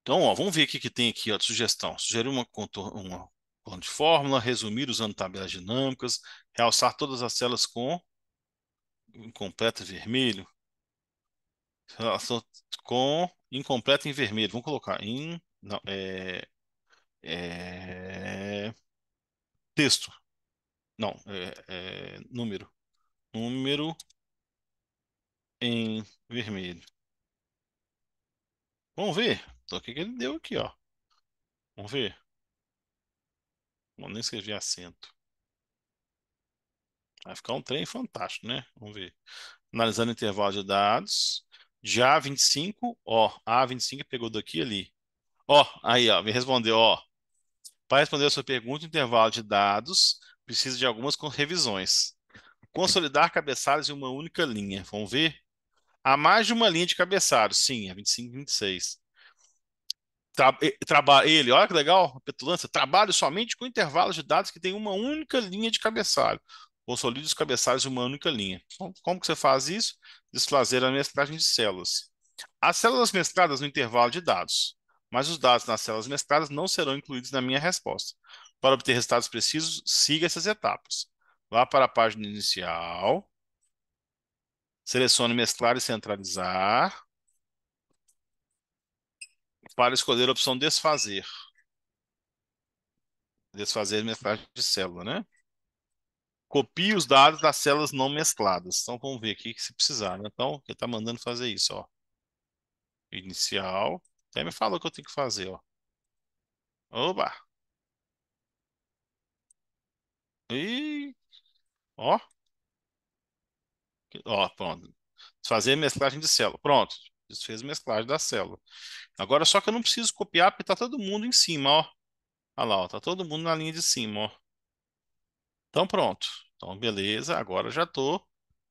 Então, ó, vamos ver o que, que tem aqui ó, de sugestão. Sugerir uma, uma plano de fórmula, resumir usando tabelas dinâmicas, realçar todas as celas com incompleto vermelho. Relação com incompleto em vermelho. Vamos colocar em. Não, é, é, texto. Não, é, é, número. Número em vermelho. Vamos ver. Então, o que ele deu aqui, ó. Vamos ver. Bom, nem escrevi acento. Vai ficar um trem fantástico, né? Vamos ver. Analisando intervalo de dados. Já 25, ó, A25 pegou daqui ali. Ó, aí, ó, me respondeu, ó. Para responder a sua pergunta, intervalo de dados precisa de algumas revisões. Consolidar cabeçalhos em uma única linha. Vamos ver? Há mais de uma linha de cabeçalhos, sim, a 25 e 26. Tra traba ele, olha que legal, petulância, trabalho somente com intervalos de dados que tem uma única linha de cabeçalho consolide os cabeçalhos de uma única linha. Como que você faz isso? Desfazer a mestragem de células. As células mestradas no intervalo de dados, mas os dados nas células mestradas não serão incluídos na minha resposta. Para obter resultados precisos, siga essas etapas. Vá para a página inicial, selecione mestrar e centralizar, para escolher a opção desfazer. Desfazer a mestragem de célula, né? Copie os dados das células não mescladas. Então, vamos ver aqui se precisar. Né? Então, ele está mandando fazer isso. Ó. Inicial. Até me falou que eu tenho que fazer. Ó. Oba! E... Ó. Ó, pronto. Fazer mesclagem de célula. Pronto. Desfez mesclagem da célula. Agora, só que eu não preciso copiar, porque está todo mundo em cima, ó. Olha lá, ó, tá todo mundo na linha de cima, ó. Então, pronto. Então, beleza, agora já tô,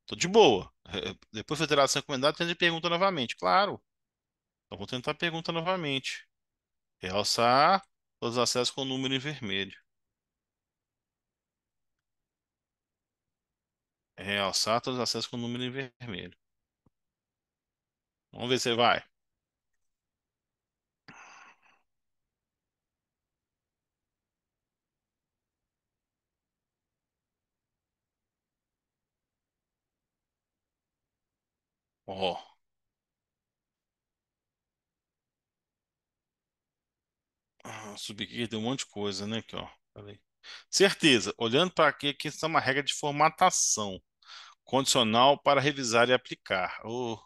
tô de boa. Depois da alteração recomendada, tenta pergunta novamente. Claro. Então, vou tentar pergunta novamente. Realçar todos os acessos com o número em vermelho. Realçar todos os acessos com o número em vermelho. Vamos ver se vai. Ó, ah, subir deu um monte de coisa, né? Aqui, ó. Peraí. Certeza. Olhando para aqui, aqui está uma regra de formatação. Condicional para revisar e aplicar. Oh.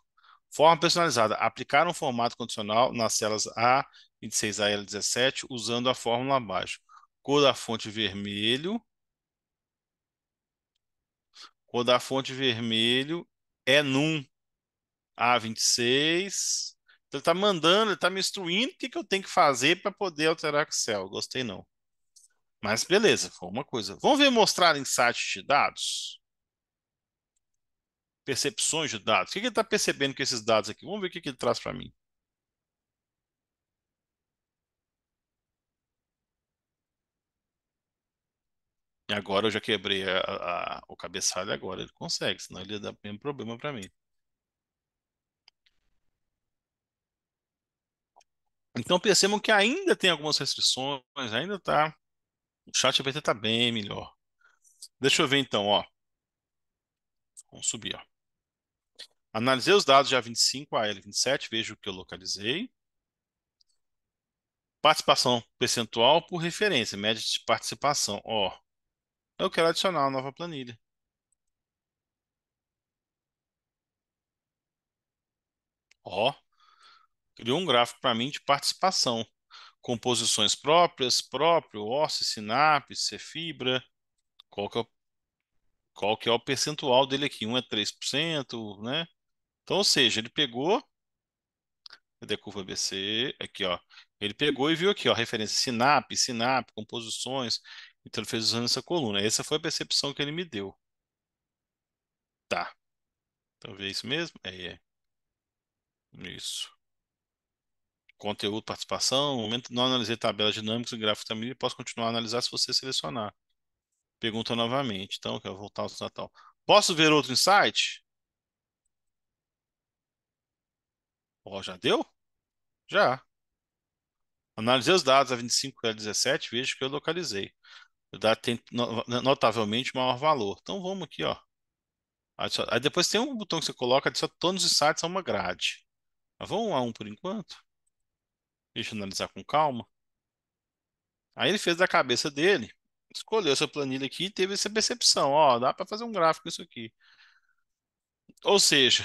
Forma personalizada. Aplicar um formato condicional nas celas A, 26A e L17, usando a fórmula abaixo. Cor da fonte vermelho. Cor da fonte vermelho é num a26. Então ele tá mandando, ele tá me instruindo o que, que eu tenho que fazer para poder alterar o Excel. Gostei não. Mas beleza, foi uma coisa. Vamos ver mostrar insights de dados? Percepções de dados. O que, que ele está percebendo com esses dados aqui? Vamos ver o que, que ele traz para mim. E agora eu já quebrei a, a, o cabeçalho agora. Ele consegue, senão ele ia dar o mesmo problema para mim. Então percebam que ainda tem algumas restrições, ainda tá. O chat GPT tá bem melhor. Deixa eu ver então, ó. Vamos subir, ó. Analisei os dados de A25 a L27, vejo o que eu localizei. Participação percentual por referência, média de participação, ó. Eu é quero adicionar uma nova planilha. Ó, criou um gráfico para mim de participação, composições próprias, próprio, sinapse, SINAP, fibra qual que é o, qual que é o percentual dele aqui, 1 é 3%, né? Então, ou seja, ele pegou, cadê a curva BC? Aqui, ó, ele pegou e viu aqui, ó, referência SINAP, SINAP, composições, então ele fez usando essa coluna. Essa foi a percepção que ele me deu. Tá. Então, é isso mesmo? É, é. Isso conteúdo, participação. momento, não analisei tabelas dinâmicas e gráficos também. Posso continuar a analisar se você selecionar. Pergunta novamente. Então, eu quero voltar ao Natal. Posso ver outro insight? Ó, oh, já deu? Já. Analisei os dados a 25 e a 17, vejo que eu localizei. O dado tem notavelmente maior valor. Então vamos aqui, ó. Aí depois tem um botão que você coloca, adiciona todos os sites a uma grade. Mas vamos a um por enquanto. Deixa eu analisar com calma. Aí ele fez da cabeça dele, escolheu essa planilha aqui e teve essa percepção, ó, dá para fazer um gráfico isso aqui. Ou seja,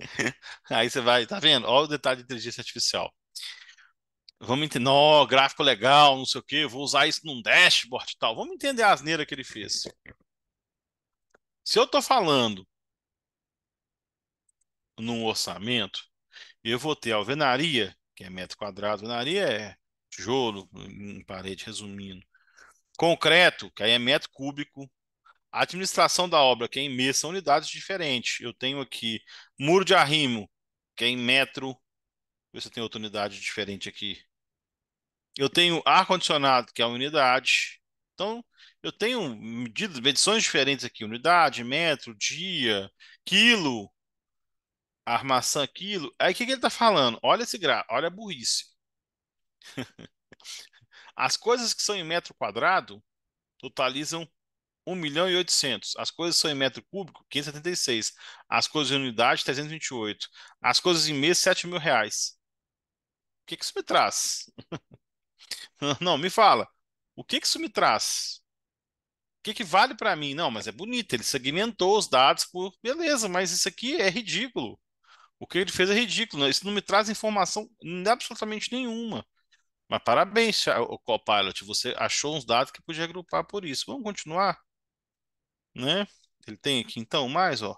aí você vai, tá vendo? Olha o detalhe de inteligência artificial. Vamos entender, ó, gráfico legal, não sei o quê, vou usar isso num dashboard e tal. Vamos entender a asneira que ele fez. Se eu tô falando num orçamento, eu vou ter alvenaria, que é metro quadrado, venaria é tijolo em parede, resumindo. Concreto, que aí é metro cúbico. A administração da obra, que é em mês, são unidades diferentes. Eu tenho aqui muro de arrimo, que é em metro. você se tem outra unidade diferente aqui. Eu tenho ar-condicionado, que é a unidade. Então, eu tenho medidas, medições diferentes aqui: unidade, metro, dia, quilo, a armação, aquilo. Aí o que, que ele está falando? Olha esse gráfico, olha a burrice. As coisas que são em metro quadrado totalizam 1 milhão e 800. As coisas são em metro cúbico, 576. As coisas em unidade, 328. As coisas em mês, 7 mil reais. O que, que isso me traz? Não, me fala. O que, que isso me traz? O que, que vale para mim? Não, mas é bonito. Ele segmentou os dados por. Beleza, mas isso aqui é ridículo. O que ele fez é ridículo. Né? Isso não me traz informação absolutamente nenhuma. Mas parabéns, o Copilot. Você achou uns dados que podia agrupar por isso. Vamos continuar? Né? Ele tem aqui então mais, ó.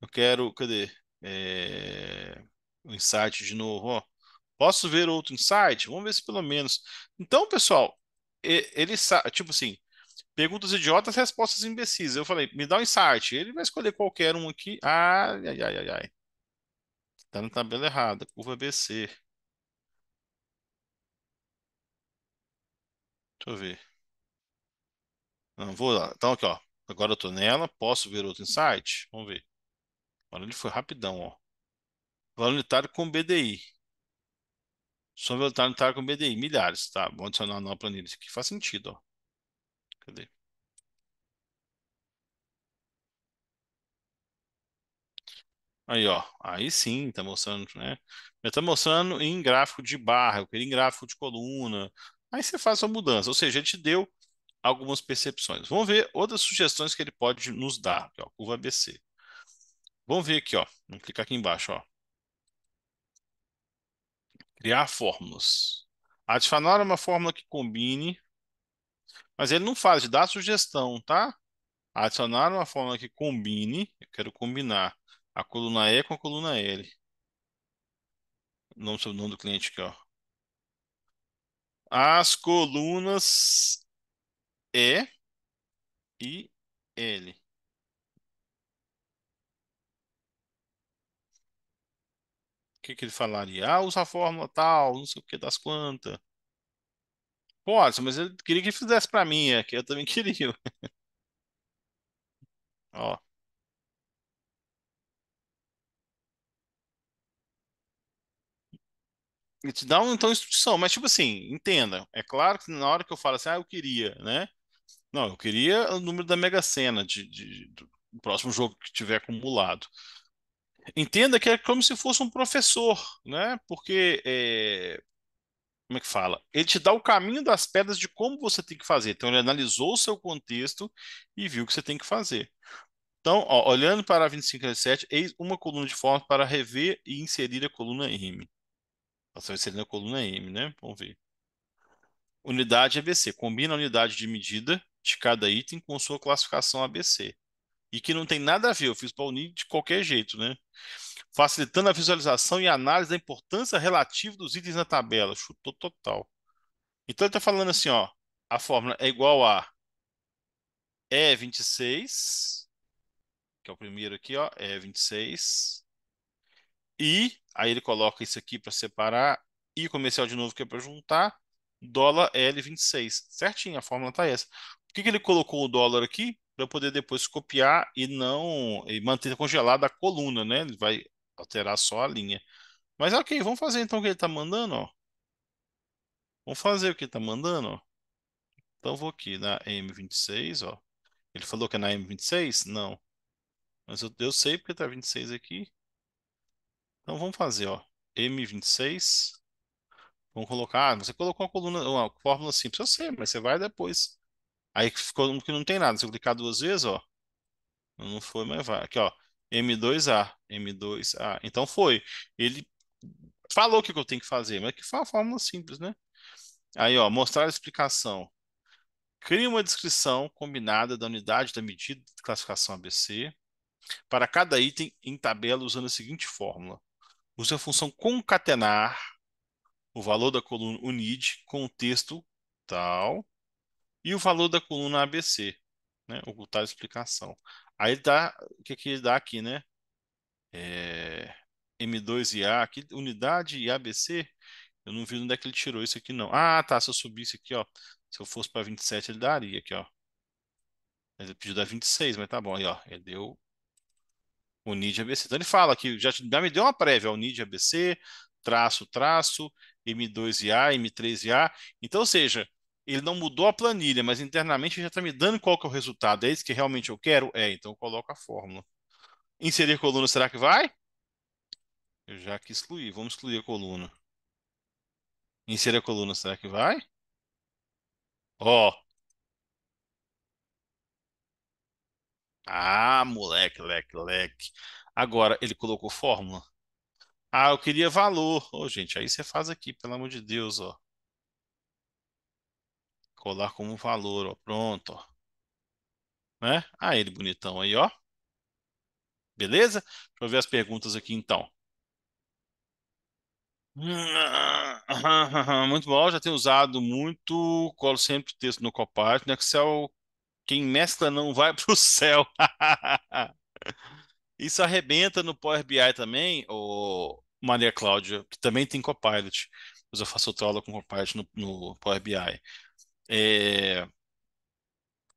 Eu quero. Cadê? É... O insight de novo, ó. Posso ver outro insight? Vamos ver se pelo menos. Então, pessoal, ele sabe. Tipo assim, perguntas idiotas, respostas imbecis. Eu falei, me dá um insight. Ele vai escolher qualquer um aqui. Ai, ai, ai, ai, ai. Está na tabela errada, curva BC. Deixa eu ver. Não, vou lá. Então, aqui, ó. Agora eu tô nela, posso ver outro insight? Vamos ver. Agora ele foi rapidão, ó. Valor unitário com BDI. Soma valor unitário com BDI, milhares, tá? Vou adicionar uma nova planilha. Isso aqui faz sentido, ó. Cadê? Aí, ó. Aí sim, tá mostrando, né? Eu tá mostrando em gráfico de barra, eu queria em gráfico de coluna. Aí você faz a mudança. Ou seja, ele te deu algumas percepções. Vamos ver outras sugestões que ele pode nos dar. Aqui, ó, curva ABC. Vamos ver aqui, ó. Vamos clicar aqui embaixo, ó. Criar fórmulas. Adicionar uma fórmula que combine. Mas ele não faz, ele dá sugestão, tá? Adicionar uma fórmula que combine. Eu quero combinar a coluna E é com a coluna L. Nome sobre o nome do cliente aqui, ó. As colunas E e L. O que, que ele falaria? Ah, usa a fórmula tal, não sei o que das quantas. Pode, mas ele queria que ele fizesse para mim, é que eu também queria. Ó. Ele te dá, então, instrução, mas, tipo assim, entenda. É claro que na hora que eu falo assim, ah, eu queria, né? Não, eu queria o número da Mega Sena de, de, do próximo jogo que tiver acumulado. Entenda que é como se fosse um professor, né? Porque, é... como é que fala? Ele te dá o caminho das pedras de como você tem que fazer. Então, ele analisou o seu contexto e viu o que você tem que fazer. Então, ó, olhando para a 2537, eis uma coluna de forma para rever e inserir a coluna M. Talvez seria na coluna M, né? Vamos ver. Unidade ABC. Combina a unidade de medida de cada item com sua classificação ABC. E que não tem nada a ver, eu fiz para unir de qualquer jeito, né? Facilitando a visualização e análise da importância relativa dos itens na tabela. Chutou total. Então ele está falando assim, ó. A fórmula é igual a E26, que é o primeiro aqui, ó, E26, e aí ele coloca isso aqui para separar e comercial de novo que é para juntar, dólar L26. Certinho, a fórmula tá essa. Por que, que ele colocou o dólar aqui? Para poder depois copiar e não e manter congelada a coluna, né? Ele vai alterar só a linha. Mas ok, vamos fazer então o que ele está mandando, ó. Vamos fazer o que ele está mandando, ó. Então vou aqui na M26, ó. Ele falou que é na M26? Não. Mas eu, eu sei porque tá 26 aqui. Então vamos fazer, ó, M26. Vamos colocar, ah, você colocou a coluna, uma fórmula simples, eu sei, mas você vai depois. Aí ficou um que não tem nada, se eu clicar duas vezes, ó, não foi, mas vai. Aqui, ó, M2A, M2A. Então foi. Ele falou o que eu tenho que fazer, mas que foi uma fórmula simples, né? Aí, ó, mostrar a explicação. Crie uma descrição combinada da unidade da medida de classificação ABC para cada item em tabela usando a seguinte fórmula. Usa a função concatenar o valor da coluna unid com o texto tal e o valor da coluna ABC, né? ocultar a explicação. Aí dá, o que, que ele dá aqui, né? É, m 2 a aqui, unidade e ABC, eu não vi onde é que ele tirou isso aqui, não. Ah, tá, se eu subisse aqui, ó, se eu fosse para 27, ele daria aqui, ó. Ele pediu dar 26, mas tá bom, aí, ó, ele deu o NID ABC. Então ele fala que já, já me deu uma prévia, o NID ABC, traço, traço, m 2 a m 3 a Então, ou seja, ele não mudou a planilha, mas internamente já está me dando qual que é o resultado. É isso que realmente eu quero? É, então eu coloco a fórmula. Inserir coluna, será que vai? Eu já que excluí, vamos excluir a coluna. Inserir a coluna, será que vai? Ó, oh, Ah, moleque, leque, leque. Agora, ele colocou fórmula. Ah, eu queria valor. Ô, gente, aí você faz aqui, pelo amor de Deus, ó. Colar como valor, ó. Pronto, ó. Né? Ah, ele bonitão aí, ó. Beleza? Deixa eu ver as perguntas aqui, então. Hum, muito bom, já tenho usado muito, colo sempre texto no Copart, no Excel quem mescla não vai para o céu. Isso arrebenta no Power BI também, o Maria Cláudia, que também tem Copilot. Mas eu faço aula com Copilot no, no Power BI. É...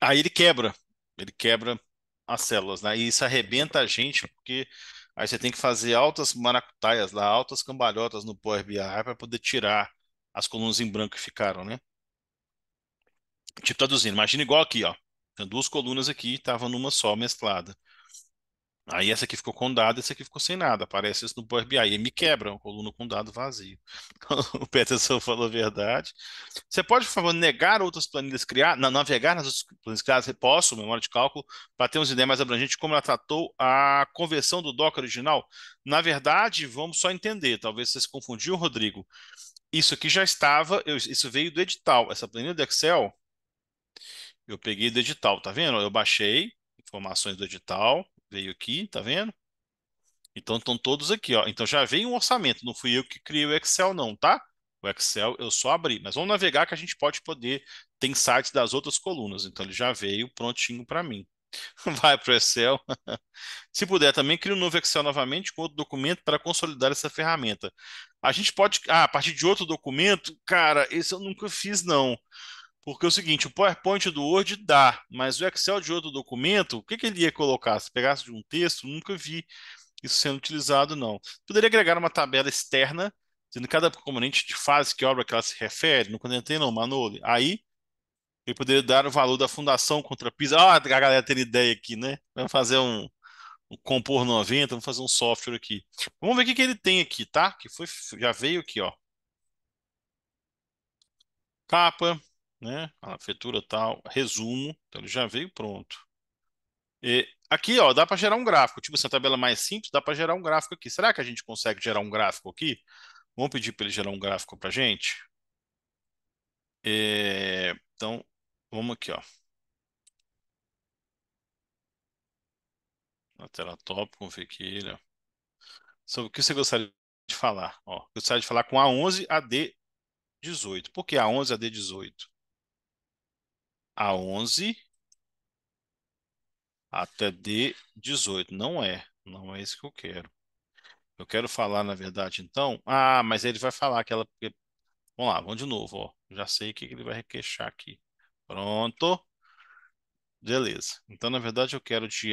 Aí ele quebra. Ele quebra as células, né? E isso arrebenta a gente, porque aí você tem que fazer altas maracutaias lá, altas cambalhotas no Power BI para poder tirar as colunas em branco que ficaram, né? Tipo, traduzindo, imagina igual aqui, ó. Então, duas colunas aqui estavam numa só, mesclada. Aí essa aqui ficou com dado, essa aqui ficou sem nada. Aparece isso no Power BI. E me quebra, uma coluna com dado vazio. o Peterson falou a verdade. Você pode, por favor, negar outras planilhas criadas, navegar nas outras planilhas criadas? Posso, memória de cálculo, para ter umas ideias mais abrangentes de como ela tratou a conversão do Docker original? Na verdade, vamos só entender. Talvez você se confundiu, Rodrigo. Isso aqui já estava, isso veio do edital. Essa planilha do Excel eu peguei do edital, tá vendo? Eu baixei informações do edital, veio aqui, tá vendo? Então estão todos aqui, ó. Então já veio um orçamento, não fui eu que criei o Excel não, tá? O Excel eu só abri, mas vamos navegar que a gente pode poder tem sites das outras colunas, então ele já veio prontinho para mim. Vai para o Excel. Se puder, também cria um novo Excel novamente com outro documento para consolidar essa ferramenta. A gente pode, ah, a partir de outro documento, cara, esse eu nunca fiz não. Porque é o seguinte, o PowerPoint do Word dá, mas o Excel de outro documento, o que, que ele ia colocar? Se pegasse de um texto, nunca vi isso sendo utilizado, não. Poderia agregar uma tabela externa, sendo cada componente de fase que obra que ela se refere, não comentei não, Manoli. Aí ele poderia dar o valor da fundação contra a PISA. Ah, a galera tem ideia aqui, né? Vamos fazer um, um Compor 90, vamos fazer um software aqui. Vamos ver o que, que ele tem aqui, tá? Que foi, já veio aqui, ó. Capa, né? A feitura tal, resumo, então ele já veio pronto. E aqui, ó, dá para gerar um gráfico. Tipo, essa assim, tabela mais simples, dá para gerar um gráfico aqui. Será que a gente consegue gerar um gráfico aqui? Vamos pedir para ele gerar um gráfico para gente. É, então, vamos aqui, ó. tela top, confequilha. Sobre o que você gostaria de falar? Ó, gostaria de falar com A11 a D18. Por que A11 a D18? A11 até D18. Não é, não é isso que eu quero. Eu quero falar, na verdade, então. Ah, mas ele vai falar aquela... Vamos lá, vamos de novo, ó. Já sei o que ele vai requeixar aqui. Pronto. Beleza. Então, na verdade, eu quero de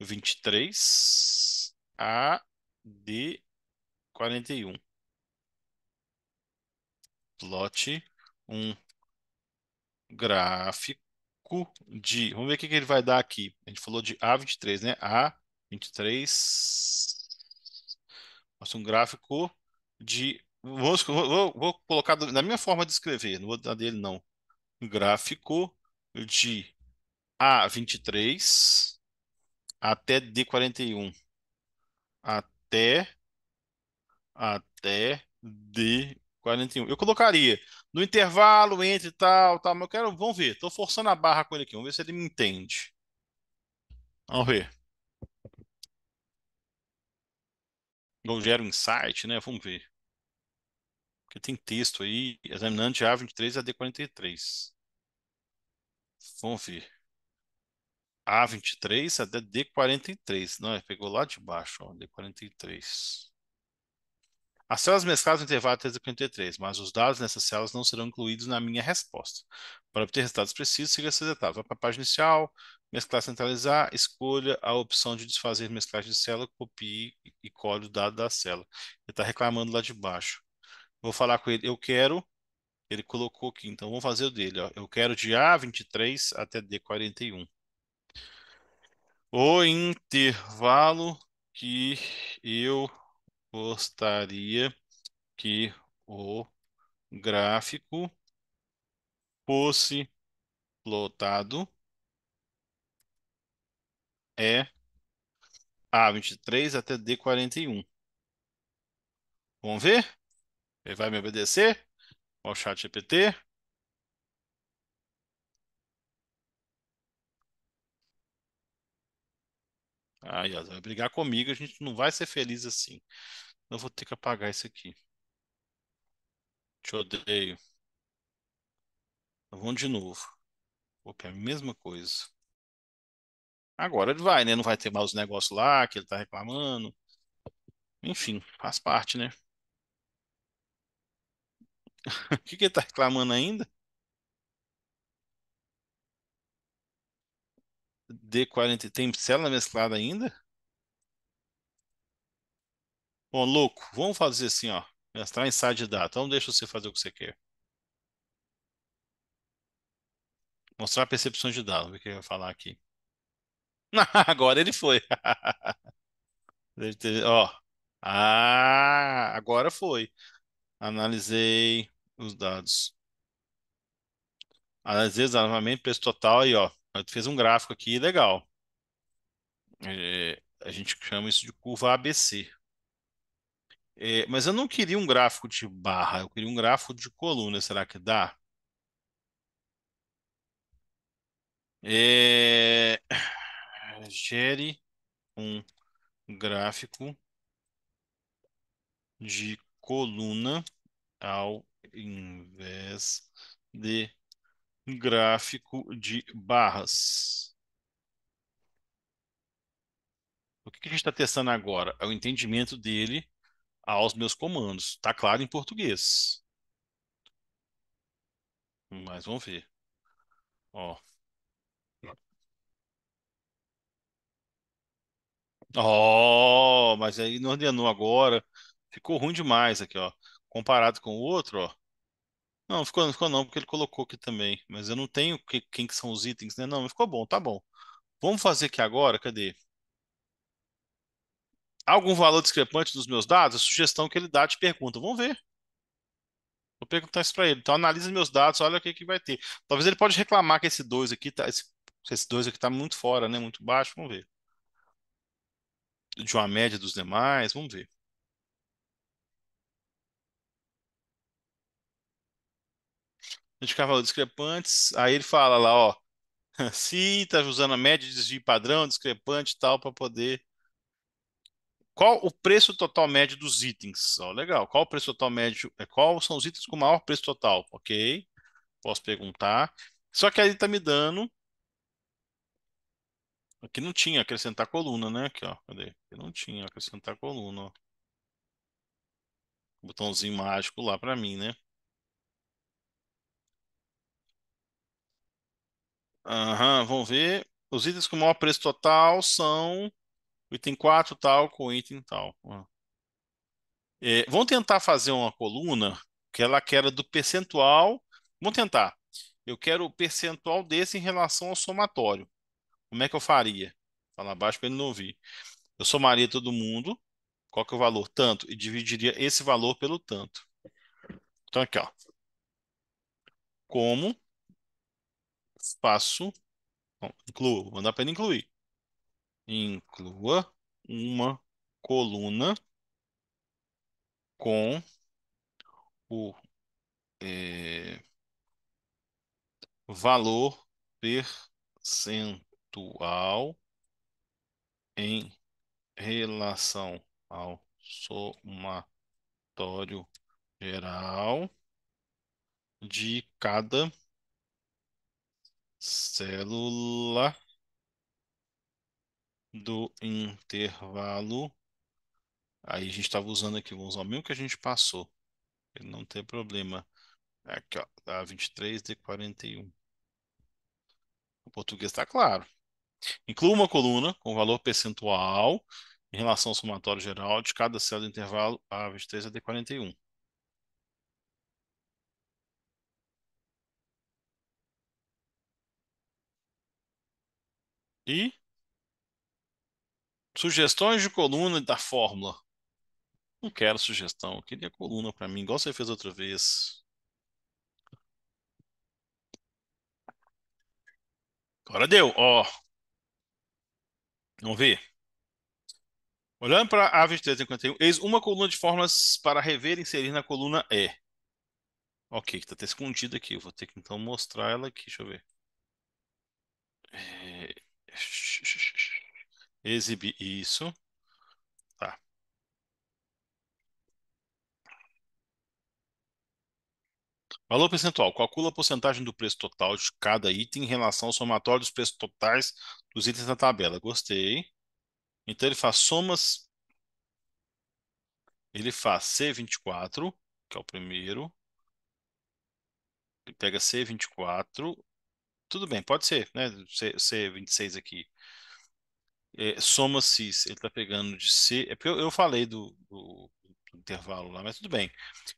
A23 a D41. Plot 1 gráfico de. Vamos ver o que, ele vai dar aqui. A gente falou de A23, né? A23. Nossa, um gráfico de. Vou, vou, vou colocar na minha forma de escrever, não vou dar dele, não. gráfico de A23 até D41. Até. Até D41. 41. Eu colocaria no intervalo entre tal, tal, mas eu quero. Vamos ver. Estou forçando a barra com ele aqui. Vamos ver se ele me entende. Vamos ver. não gera um insight, né? Vamos ver. Porque tem texto aí, examinando de A23 a D43. Vamos ver. A23 até D43. Não, pegou lá de baixo, ó, D43. As células mescladas no intervalo 353, mas os dados nessas células não serão incluídos na minha resposta. Para obter resultados precisos, siga essas etapas. Vá para a página inicial, mesclar, centralizar, escolha a opção de desfazer mesclagem de célula, copie e colhe o dado da célula. Ele está reclamando lá de baixo. Vou falar com ele, eu quero, ele colocou aqui, então vamos fazer o dele. Ó. Eu quero de A23 até D41. O intervalo que eu gostaria que o gráfico fosse plotado é A23 até D41. Vamos ver? Ele vai me obedecer? ao chat GPT. Aí, ah, ó, vai brigar comigo, a gente não vai ser feliz assim. Eu vou ter que apagar isso aqui. Te odeio. Vamos de novo. Opa, é a mesma coisa. Agora ele vai, né? Não vai ter mais os negócios lá que ele tá reclamando. Enfim, faz parte, né? O que, que ele tá reclamando ainda? D40. Tem célula mesclada ainda? Bom, louco, vamos fazer assim, ó. Mestrar inside data. Então deixa você fazer o que você quer. Mostrar percepções de dados. O que eu ia falar aqui? agora ele foi. Ó. Ah, agora foi. Analisei os dados. Analisei vezes, armamento, preço total aí, ó. Tu fez um gráfico aqui legal. É, a gente chama isso de curva ABC. É, mas eu não queria um gráfico de barra, eu queria um gráfico de coluna. Será que dá? É, gere um gráfico de coluna ao invés de gráfico de barras. O que a gente está testando agora é o entendimento dele aos meus comandos. Está claro em português. Mas vamos ver. Ó. Ó, oh, mas aí não ordenou agora. Ficou ruim demais aqui, ó. Comparado com o outro, ó. Não, ficou, não ficou não, porque ele colocou aqui também. Mas eu não tenho que, quem que são os itens, né? Não, ficou bom, tá bom. Vamos fazer aqui agora, cadê? algum valor discrepante dos meus dados? A sugestão que ele dá te pergunta. Vamos ver. Vou perguntar isso para ele. Então analisa meus dados, olha o que, que vai ter. Talvez ele pode reclamar que esse 2 aqui tá, esse, esse aqui tá muito fora, né? Muito baixo, vamos ver. De uma média dos demais, vamos ver. de cavalos discrepantes. Aí ele fala lá, ó, se está usando a média de desvio padrão, discrepante e tal, para poder. Qual o preço total médio dos itens? Ó, legal. Qual o preço total médio? É, qual são os itens com maior preço total? Ok. Posso perguntar. Só que aí está me dando. Aqui não tinha acrescentar coluna, né? Aqui, ó. Cadê? Aqui não tinha acrescentar coluna, ó. Botãozinho mágico lá para mim, né? Aham, vamos ver. Os itens com maior preço total são item 4 tal com item tal. É, vamos É, tentar fazer uma coluna que ela quer do percentual. Vamos tentar. Eu quero o percentual desse em relação ao somatório. Como é que eu faria? Fala tá abaixo para ele não ouvir. Eu somaria todo mundo. Qual que é o valor? Tanto. E dividiria esse valor pelo tanto. Então, aqui, ó. Como faço, bom, incluo, vou mandar para ele incluir. Inclua uma coluna com o é, valor percentual em relação ao somatório geral de cada célula do intervalo. Aí a gente estava usando aqui, vamos usar o mesmo que a gente passou. Ele não tem problema. Aqui, ó, a 23 d 41. O português está claro. Inclua uma coluna com valor percentual em relação ao somatório geral de cada célula do intervalo A23 a é D41. E sugestões de coluna da fórmula. Não quero sugestão, eu queria coluna para mim, igual você fez outra vez. Agora deu, ó. Vamos ver. Olhando para a 2351 eis uma coluna de fórmulas para rever e inserir na coluna E. Ok, que está escondido aqui. Eu vou ter que então mostrar ela aqui. Deixa eu ver. É. Exibir isso. Tá. Valor percentual. Calcula a porcentagem do preço total de cada item em relação ao somatório dos preços totais dos itens da tabela. Gostei. Então ele faz somas. Ele faz C24, que é o primeiro. Ele pega C24 tudo bem, pode ser, né? C, C26 é aqui. É, soma cis, ele está pegando de C. É porque eu, eu falei do, do, do, intervalo lá, mas tudo bem.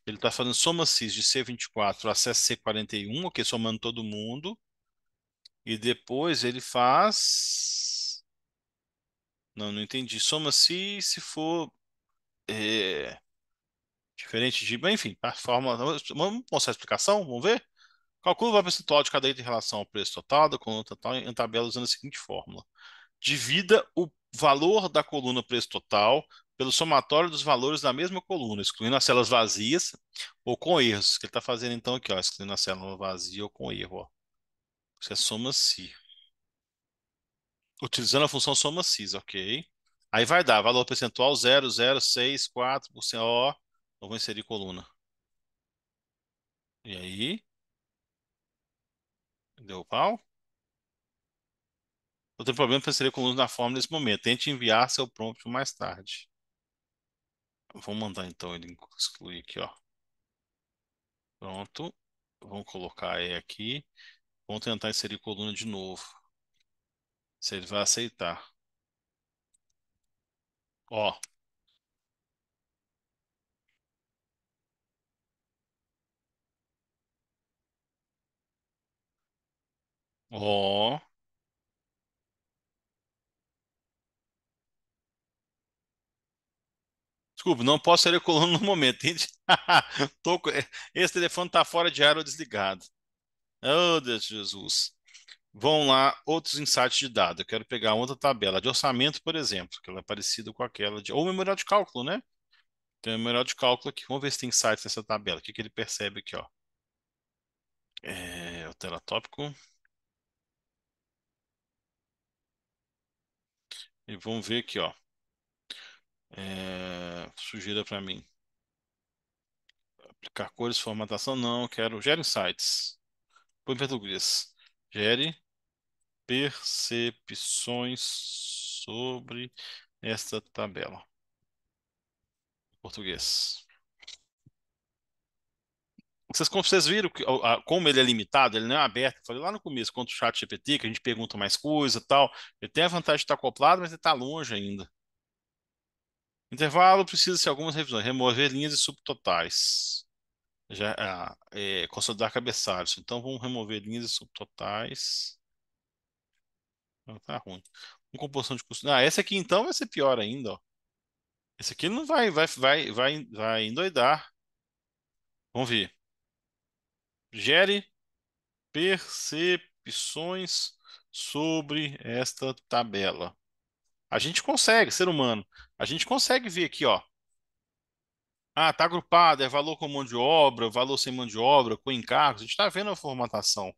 Ele está falando soma cis de C24 a C41, ok, somando todo mundo. E depois ele faz. Não, não entendi. Soma se se for. É... Diferente de. Enfim, a tá, forma. Vamos mostrar a explicação? Vamos ver? Calcula o valor percentual de cada item em relação ao preço total da coluna total em tabela usando a seguinte fórmula. Divida o valor da coluna preço total pelo somatório dos valores da mesma coluna, excluindo as células vazias ou com erros. que ele está fazendo então aqui, ó, excluindo a célula vazia ou com erro. Ó. Isso é soma-se. Utilizando a função soma se ok? Aí vai dar valor percentual 0,064%. Ó, eu vou inserir coluna. E aí, Deu pau? Outro problema para inserir coluna na forma nesse momento. Tente enviar seu prompt mais tarde. Vou mandar então ele excluir aqui, ó. Pronto. Vamos colocar ele aqui. Vamos tentar inserir coluna de novo. Se ele vai aceitar. Ó, Ó, desculpa, não posso sair colando no momento. entende? Tô é, Esse telefone está fora de ar ou desligado. Oh, Deus de Jesus. Vão lá outros insights de dados. Eu quero pegar outra tabela de orçamento, por exemplo, que ela é parecida com aquela de. Ou memorial de cálculo, né? Tem um memorial de cálculo aqui. Vamos ver se tem insights nessa tabela. O que que ele percebe aqui, ó? É, o telatópico. E vamos ver aqui, ó. É, sugira para mim. Aplicar cores, formatação, não. Quero gere insights. Põe em português. Gere percepções sobre esta tabela. Português. Vocês, vocês viram que, a, como ele é limitado, ele não é aberto. Eu falei lá no começo, quanto o chat GPT, que a gente pergunta mais coisa tal. Ele tem a vantagem de estar acoplado, mas ele está longe ainda. Intervalo precisa de algumas revisões. Remover linhas e subtotais. Já, ah, é, consolidar cabeçalhos. Então vamos remover linhas e subtotais. Não, está ruim. Uma composição de custo. Ah, essa aqui então vai ser pior ainda. Ó. Esse aqui não vai, vai, vai, vai, vai endoidar. Vamos ver gere percepções sobre esta tabela. A gente consegue, ser humano, a gente consegue ver aqui, ó. Ah, tá agrupado, é valor com mão de obra, valor sem mão de obra, com encargos. A gente está vendo a formatação.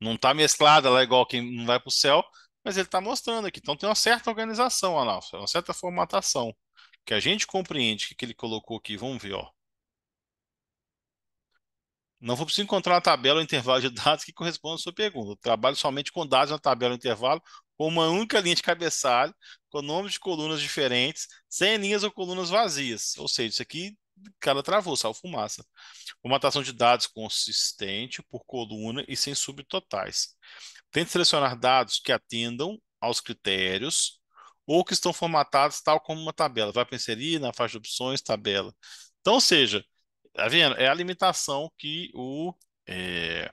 Não está mesclada lá igual quem não vai para o céu, mas ele está mostrando aqui. Então tem uma certa organização lá, uma certa formatação. Que a gente compreende que, que ele colocou aqui, vamos ver, ó. Não vou precisar encontrar uma tabela ou intervalo de dados que corresponde à sua pergunta. Eu trabalho somente com dados na tabela ou intervalo, com uma única linha de cabeçalho, com nomes de colunas diferentes, sem linhas ou colunas vazias. Ou seja, isso aqui cada cara travou, saiu fumaça. Formatação de dados consistente por coluna e sem subtotais. Tente selecionar dados que atendam aos critérios ou que estão formatados tal como uma tabela. Vai para inserir na faixa de opções, tabela. Então, ou seja, Tá vendo? É a limitação que o, é,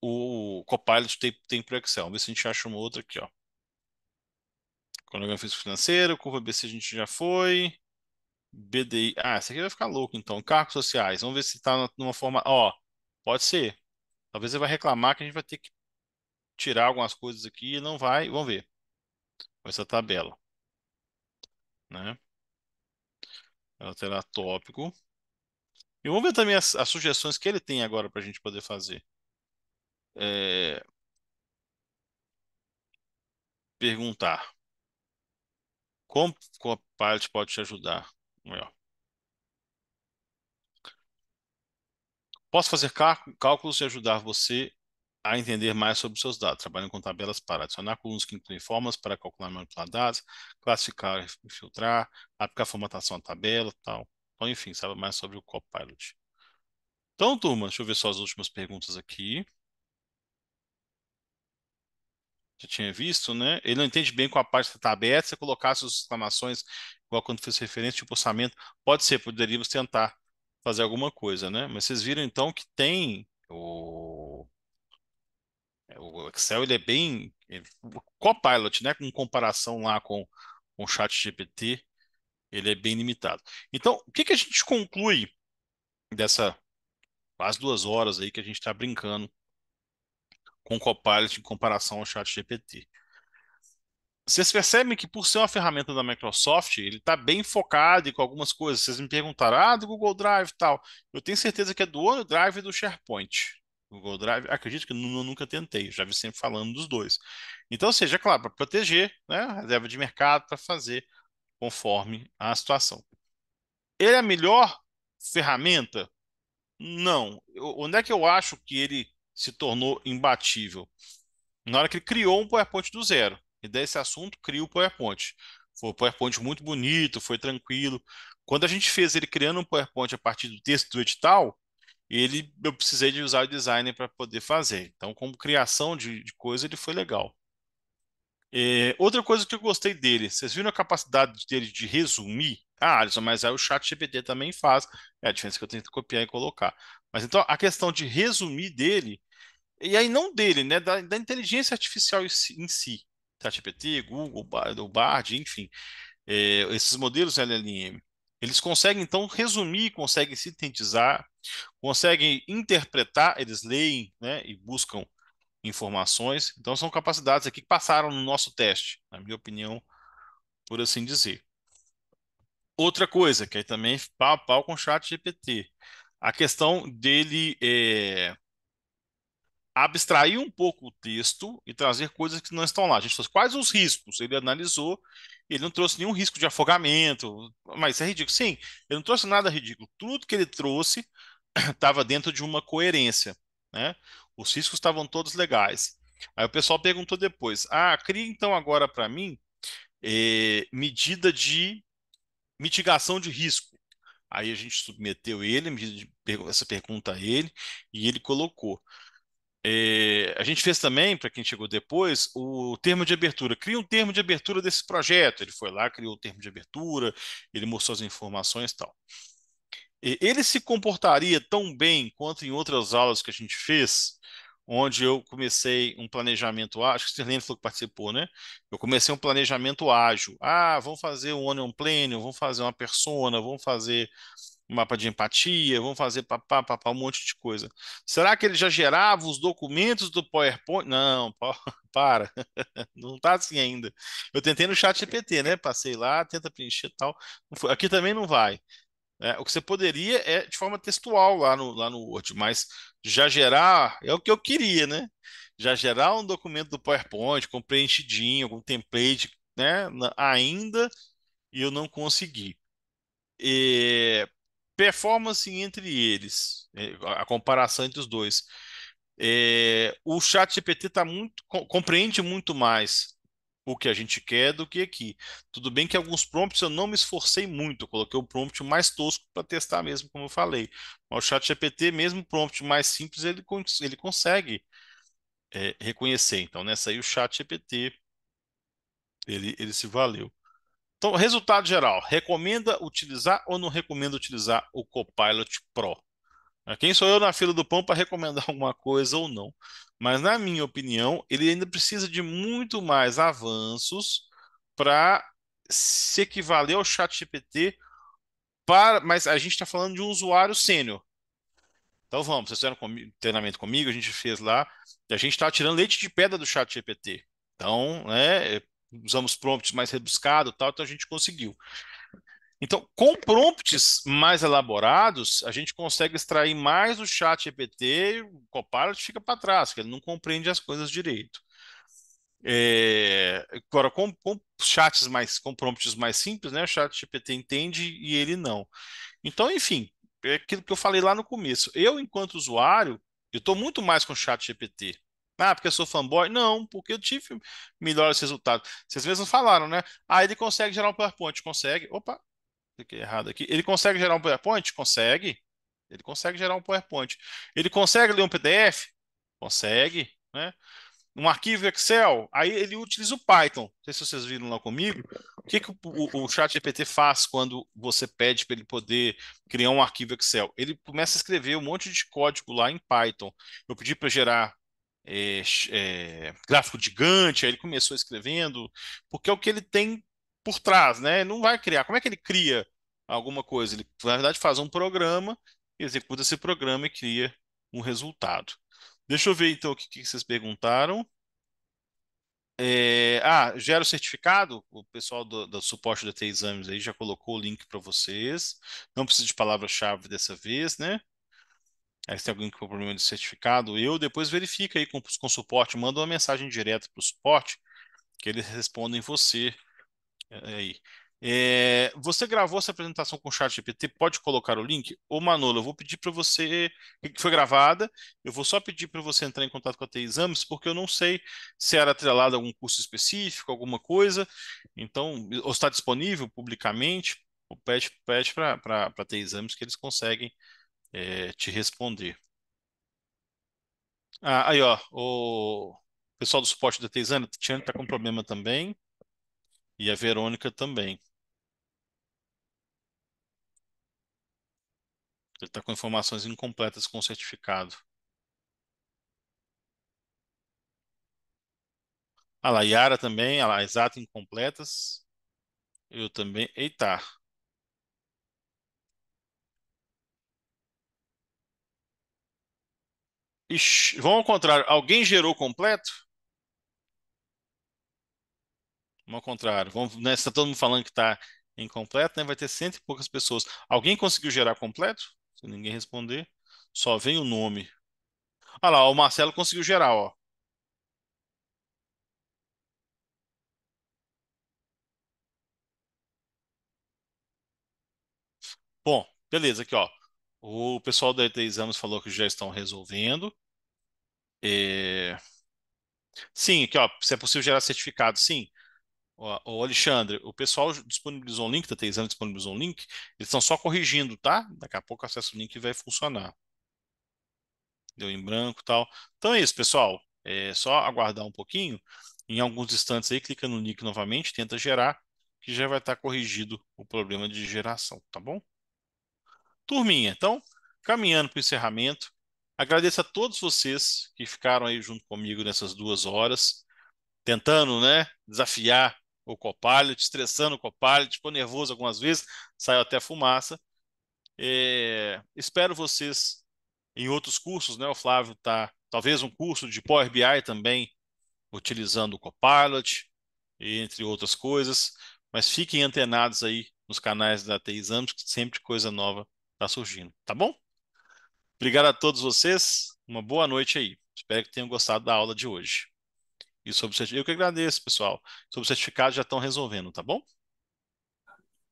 o Copilot tem, tem para o Excel. Vamos ver se a gente acha uma outra aqui, ó. Cronograma físico financeiro, curva BC a gente já foi. BDI. Ah, essa aqui vai ficar louco, então. Cargos sociais. Vamos ver se está numa forma. Ó, pode ser. Talvez ele vai reclamar que a gente vai ter que tirar algumas coisas aqui. Não vai. Vamos ver. Com essa tabela. Né? Ela terá tópico. E vamos ver também as, as sugestões que ele tem agora para a gente poder fazer. É... Perguntar. Como Copilot pode te ajudar? Melhor. Posso fazer cálculos e ajudar você a entender mais sobre seus dados, Trabalho com tabelas para adicionar colunas que incluem formas para calcular e manipular dados, classificar e filtrar, aplicar formatação à tabela tal. Então, enfim, sabe mais sobre o Copilot. Então, turma, deixa eu ver só as últimas perguntas aqui. Já tinha visto, né? Ele não entende bem com a parte está aberta, Se colocasse as exclamações, igual quando fez referência, tipo orçamento, pode ser, poderíamos tentar fazer alguma coisa, né? Mas vocês viram, então, que tem o... É, o Excel, ele é bem... Copilot, né? Com comparação lá com, com o chat GPT, ele é bem limitado. Então, o que, que a gente conclui dessa quase duas horas aí que a gente está brincando com o Copilot em comparação ao Chat GPT? Vocês percebem que, por ser uma ferramenta da Microsoft, ele está bem focado com algumas coisas. Vocês me perguntaram, ah, do Google Drive e tal. Eu tenho certeza que é do OneDrive e do SharePoint. Google Drive, acredito que nunca tentei, já vi sempre falando dos dois. Então, seja, é claro, para proteger, né, reserva de mercado, para fazer conforme a situação. Ele é a melhor ferramenta? Não. Eu, onde é que eu acho que ele se tornou imbatível? Na hora que ele criou um PowerPoint do zero. E desse assunto, cria o PowerPoint. Foi um PowerPoint muito bonito, foi tranquilo. Quando a gente fez ele criando um PowerPoint a partir do texto do edital, ele eu precisei de usar o designer para poder fazer. Então, como criação de, de coisa, ele foi legal. É, outra coisa que eu gostei dele, vocês viram a capacidade dele de resumir? Ah, Alisson, mas aí o chat GPT também faz. É a diferença que eu tento copiar e colocar. Mas então a questão de resumir dele, e aí não dele, né? Da, da inteligência artificial em si. Chat GPT, Google, o Bard, enfim. É, esses modelos né, LLM, eles conseguem então resumir, conseguem sintetizar, conseguem interpretar, eles leem né, e buscam informações. Então, são capacidades aqui que passaram no nosso teste, na minha opinião, por assim dizer. Outra coisa, que aí também pau a pau com o chat GPT, a questão dele é, abstrair um pouco o texto e trazer coisas que não estão lá. A gente falou quais os riscos? Ele analisou, ele não trouxe nenhum risco de afogamento, mas é ridículo. Sim, ele não trouxe nada ridículo. Tudo que ele trouxe estava dentro de uma coerência. Né? Os riscos estavam todos legais. Aí o pessoal perguntou depois: ah, cria então agora para mim eh, medida de mitigação de risco. Aí a gente submeteu ele, essa pergunta a ele, e ele colocou. É, a gente fez também, para quem chegou depois, o termo de abertura. Cria um termo de abertura desse projeto. Ele foi lá, criou o termo de abertura, ele mostrou as informações e tal. Ele se comportaria tão bem quanto em outras aulas que a gente fez, onde eu comecei um planejamento, acho que o Sirlene falou que participou, né? Eu comecei um planejamento ágil. Ah, vamos fazer um onion plane, vamos fazer uma persona, vamos fazer um mapa de empatia, vamos fazer papá, papá, um monte de coisa. Será que ele já gerava os documentos do PowerPoint? Não, para. Não está assim ainda. Eu tentei no chat GPT, né? Passei lá, tenta preencher tal. Aqui também não vai. É, o que você poderia é de forma textual lá no, lá no Word, mas já gerar é o que eu queria, né? Já gerar um documento do PowerPoint com preenchidinho, com template, né? Ainda eu não consegui. E, performance entre eles, é, a comparação entre os dois. É, o chat GPT tá muito, compreende muito mais o que a gente quer do que aqui. Tudo bem que alguns prompts eu não me esforcei muito, eu coloquei o prompt mais tosco para testar mesmo, como eu falei. Mas o chat GPT, mesmo prompt mais simples, ele, ele consegue é, reconhecer. Então, nessa aí o chat GPT, ele, ele se valeu. Então, resultado geral, recomenda utilizar ou não recomenda utilizar o Copilot Pro? Ah, quem sou eu na fila do pão para recomendar alguma coisa ou não? Mas, na minha opinião, ele ainda precisa de muito mais avanços para se equivaler ao chat GPT, para... mas a gente está falando de um usuário sênior. Então vamos, vocês fizeram treinamento comigo, a gente fez lá, a gente está tirando leite de pedra do chat GPT. Então, né, usamos prompts mais rebuscados tal, então a gente conseguiu. Então, com prompts mais elaborados, a gente consegue extrair mais o chat EPT, o Copilot fica para trás, porque ele não compreende as coisas direito. É, agora, com, com, chats mais, com prompts mais simples, né, o chat GPT entende e ele não. Então, enfim, é aquilo que eu falei lá no começo. Eu, enquanto usuário, eu estou muito mais com o chat GPT. Ah, porque eu sou fanboy? Não, porque eu tive melhores resultados. Vocês mesmos falaram, né? Ah, ele consegue gerar um PowerPoint, consegue. Opa, Cliquei errado aqui. Ele consegue gerar um PowerPoint? Consegue. Ele consegue gerar um PowerPoint. Ele consegue ler um PDF? Consegue. Né? Um arquivo Excel? Aí ele utiliza o Python. Não sei se vocês viram lá comigo. O que, que o, o, o chat GPT faz quando você pede para ele poder criar um arquivo Excel? Ele começa a escrever um monte de código lá em Python. Eu pedi para gerar é, é, gráfico gigante, aí ele começou escrevendo, porque é o que ele tem por trás, né? Ele não vai criar. Como é que ele cria alguma coisa? Ele, na verdade, faz um programa, executa esse programa e cria um resultado. Deixa eu ver então o que, que vocês perguntaram. É, ah, gera o certificado. O pessoal do, do suporte da T-Exames aí já colocou o link para vocês. Não precisa de palavra-chave dessa vez, né? Aí se tem alguém que com problema de certificado, eu depois verifica aí com, com o suporte, manda uma mensagem direta para o suporte que eles respondem você é, é aí. É, você gravou essa apresentação com o Chat GPT? Pode colocar o link? Ô Manolo, eu vou pedir para você. Foi gravada, eu vou só pedir para você entrar em contato com a t Exames, porque eu não sei se era atrelado a algum curso específico, alguma coisa. Então, ou está disponível publicamente, pede, pede para a t Exames que eles conseguem é, te responder. Ah, aí, ó, o pessoal do suporte da t Exames, está com problema também. E a Verônica também. Ele está com informações incompletas com o certificado. A Layara também, a lá, exata, incompletas. Eu também. Eita! Ixi, vamos ao contrário. Alguém gerou completo? ao contrário. Vamos, né, tá todo mundo falando que está incompleto, né? Vai ter cento e poucas pessoas. Alguém conseguiu gerar completo? Se ninguém responder, só vem o nome. Olha lá, o Marcelo conseguiu gerar, ó. Bom, beleza, aqui ó. O pessoal da ET Exames falou que já estão resolvendo. É... Sim, aqui ó, se é possível gerar certificado, sim o Alexandre, o pessoal disponibilizou um link, da tá, Teisana disponibilizou um link, eles estão só corrigindo, tá? Daqui a pouco acessa o link e vai funcionar. Deu em branco e tal. Então é isso, pessoal. É só aguardar um pouquinho. Em alguns instantes aí, clica no link novamente, tenta gerar, que já vai estar tá corrigido o problema de geração, tá bom? Turminha, então, caminhando para o encerramento, agradeço a todos vocês que ficaram aí junto comigo nessas duas horas, tentando, né, desafiar o Copilot, estressando o Copilot, ficou nervoso algumas vezes, saiu até fumaça. É, espero vocês em outros cursos, né? O Flávio tá talvez um curso de Power BI também utilizando o Copilot, entre outras coisas, mas fiquem antenados aí nos canais da TI Exames, que sempre coisa nova está surgindo, tá bom? Obrigado a todos vocês, uma boa noite aí. Espero que tenham gostado da aula de hoje. E sobre Eu que agradeço, pessoal. Sobre o certificado já estão resolvendo, tá bom?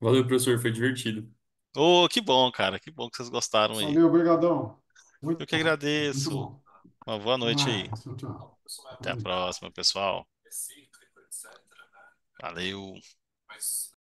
Valeu, professor, foi divertido. Ô, oh, que bom, cara. Que bom que vocês gostaram aí. Valeu, obrigadão. Muito Eu que agradeço. Uma boa noite ah, aí. Tchau, tchau. Até a próxima, pessoal. Valeu.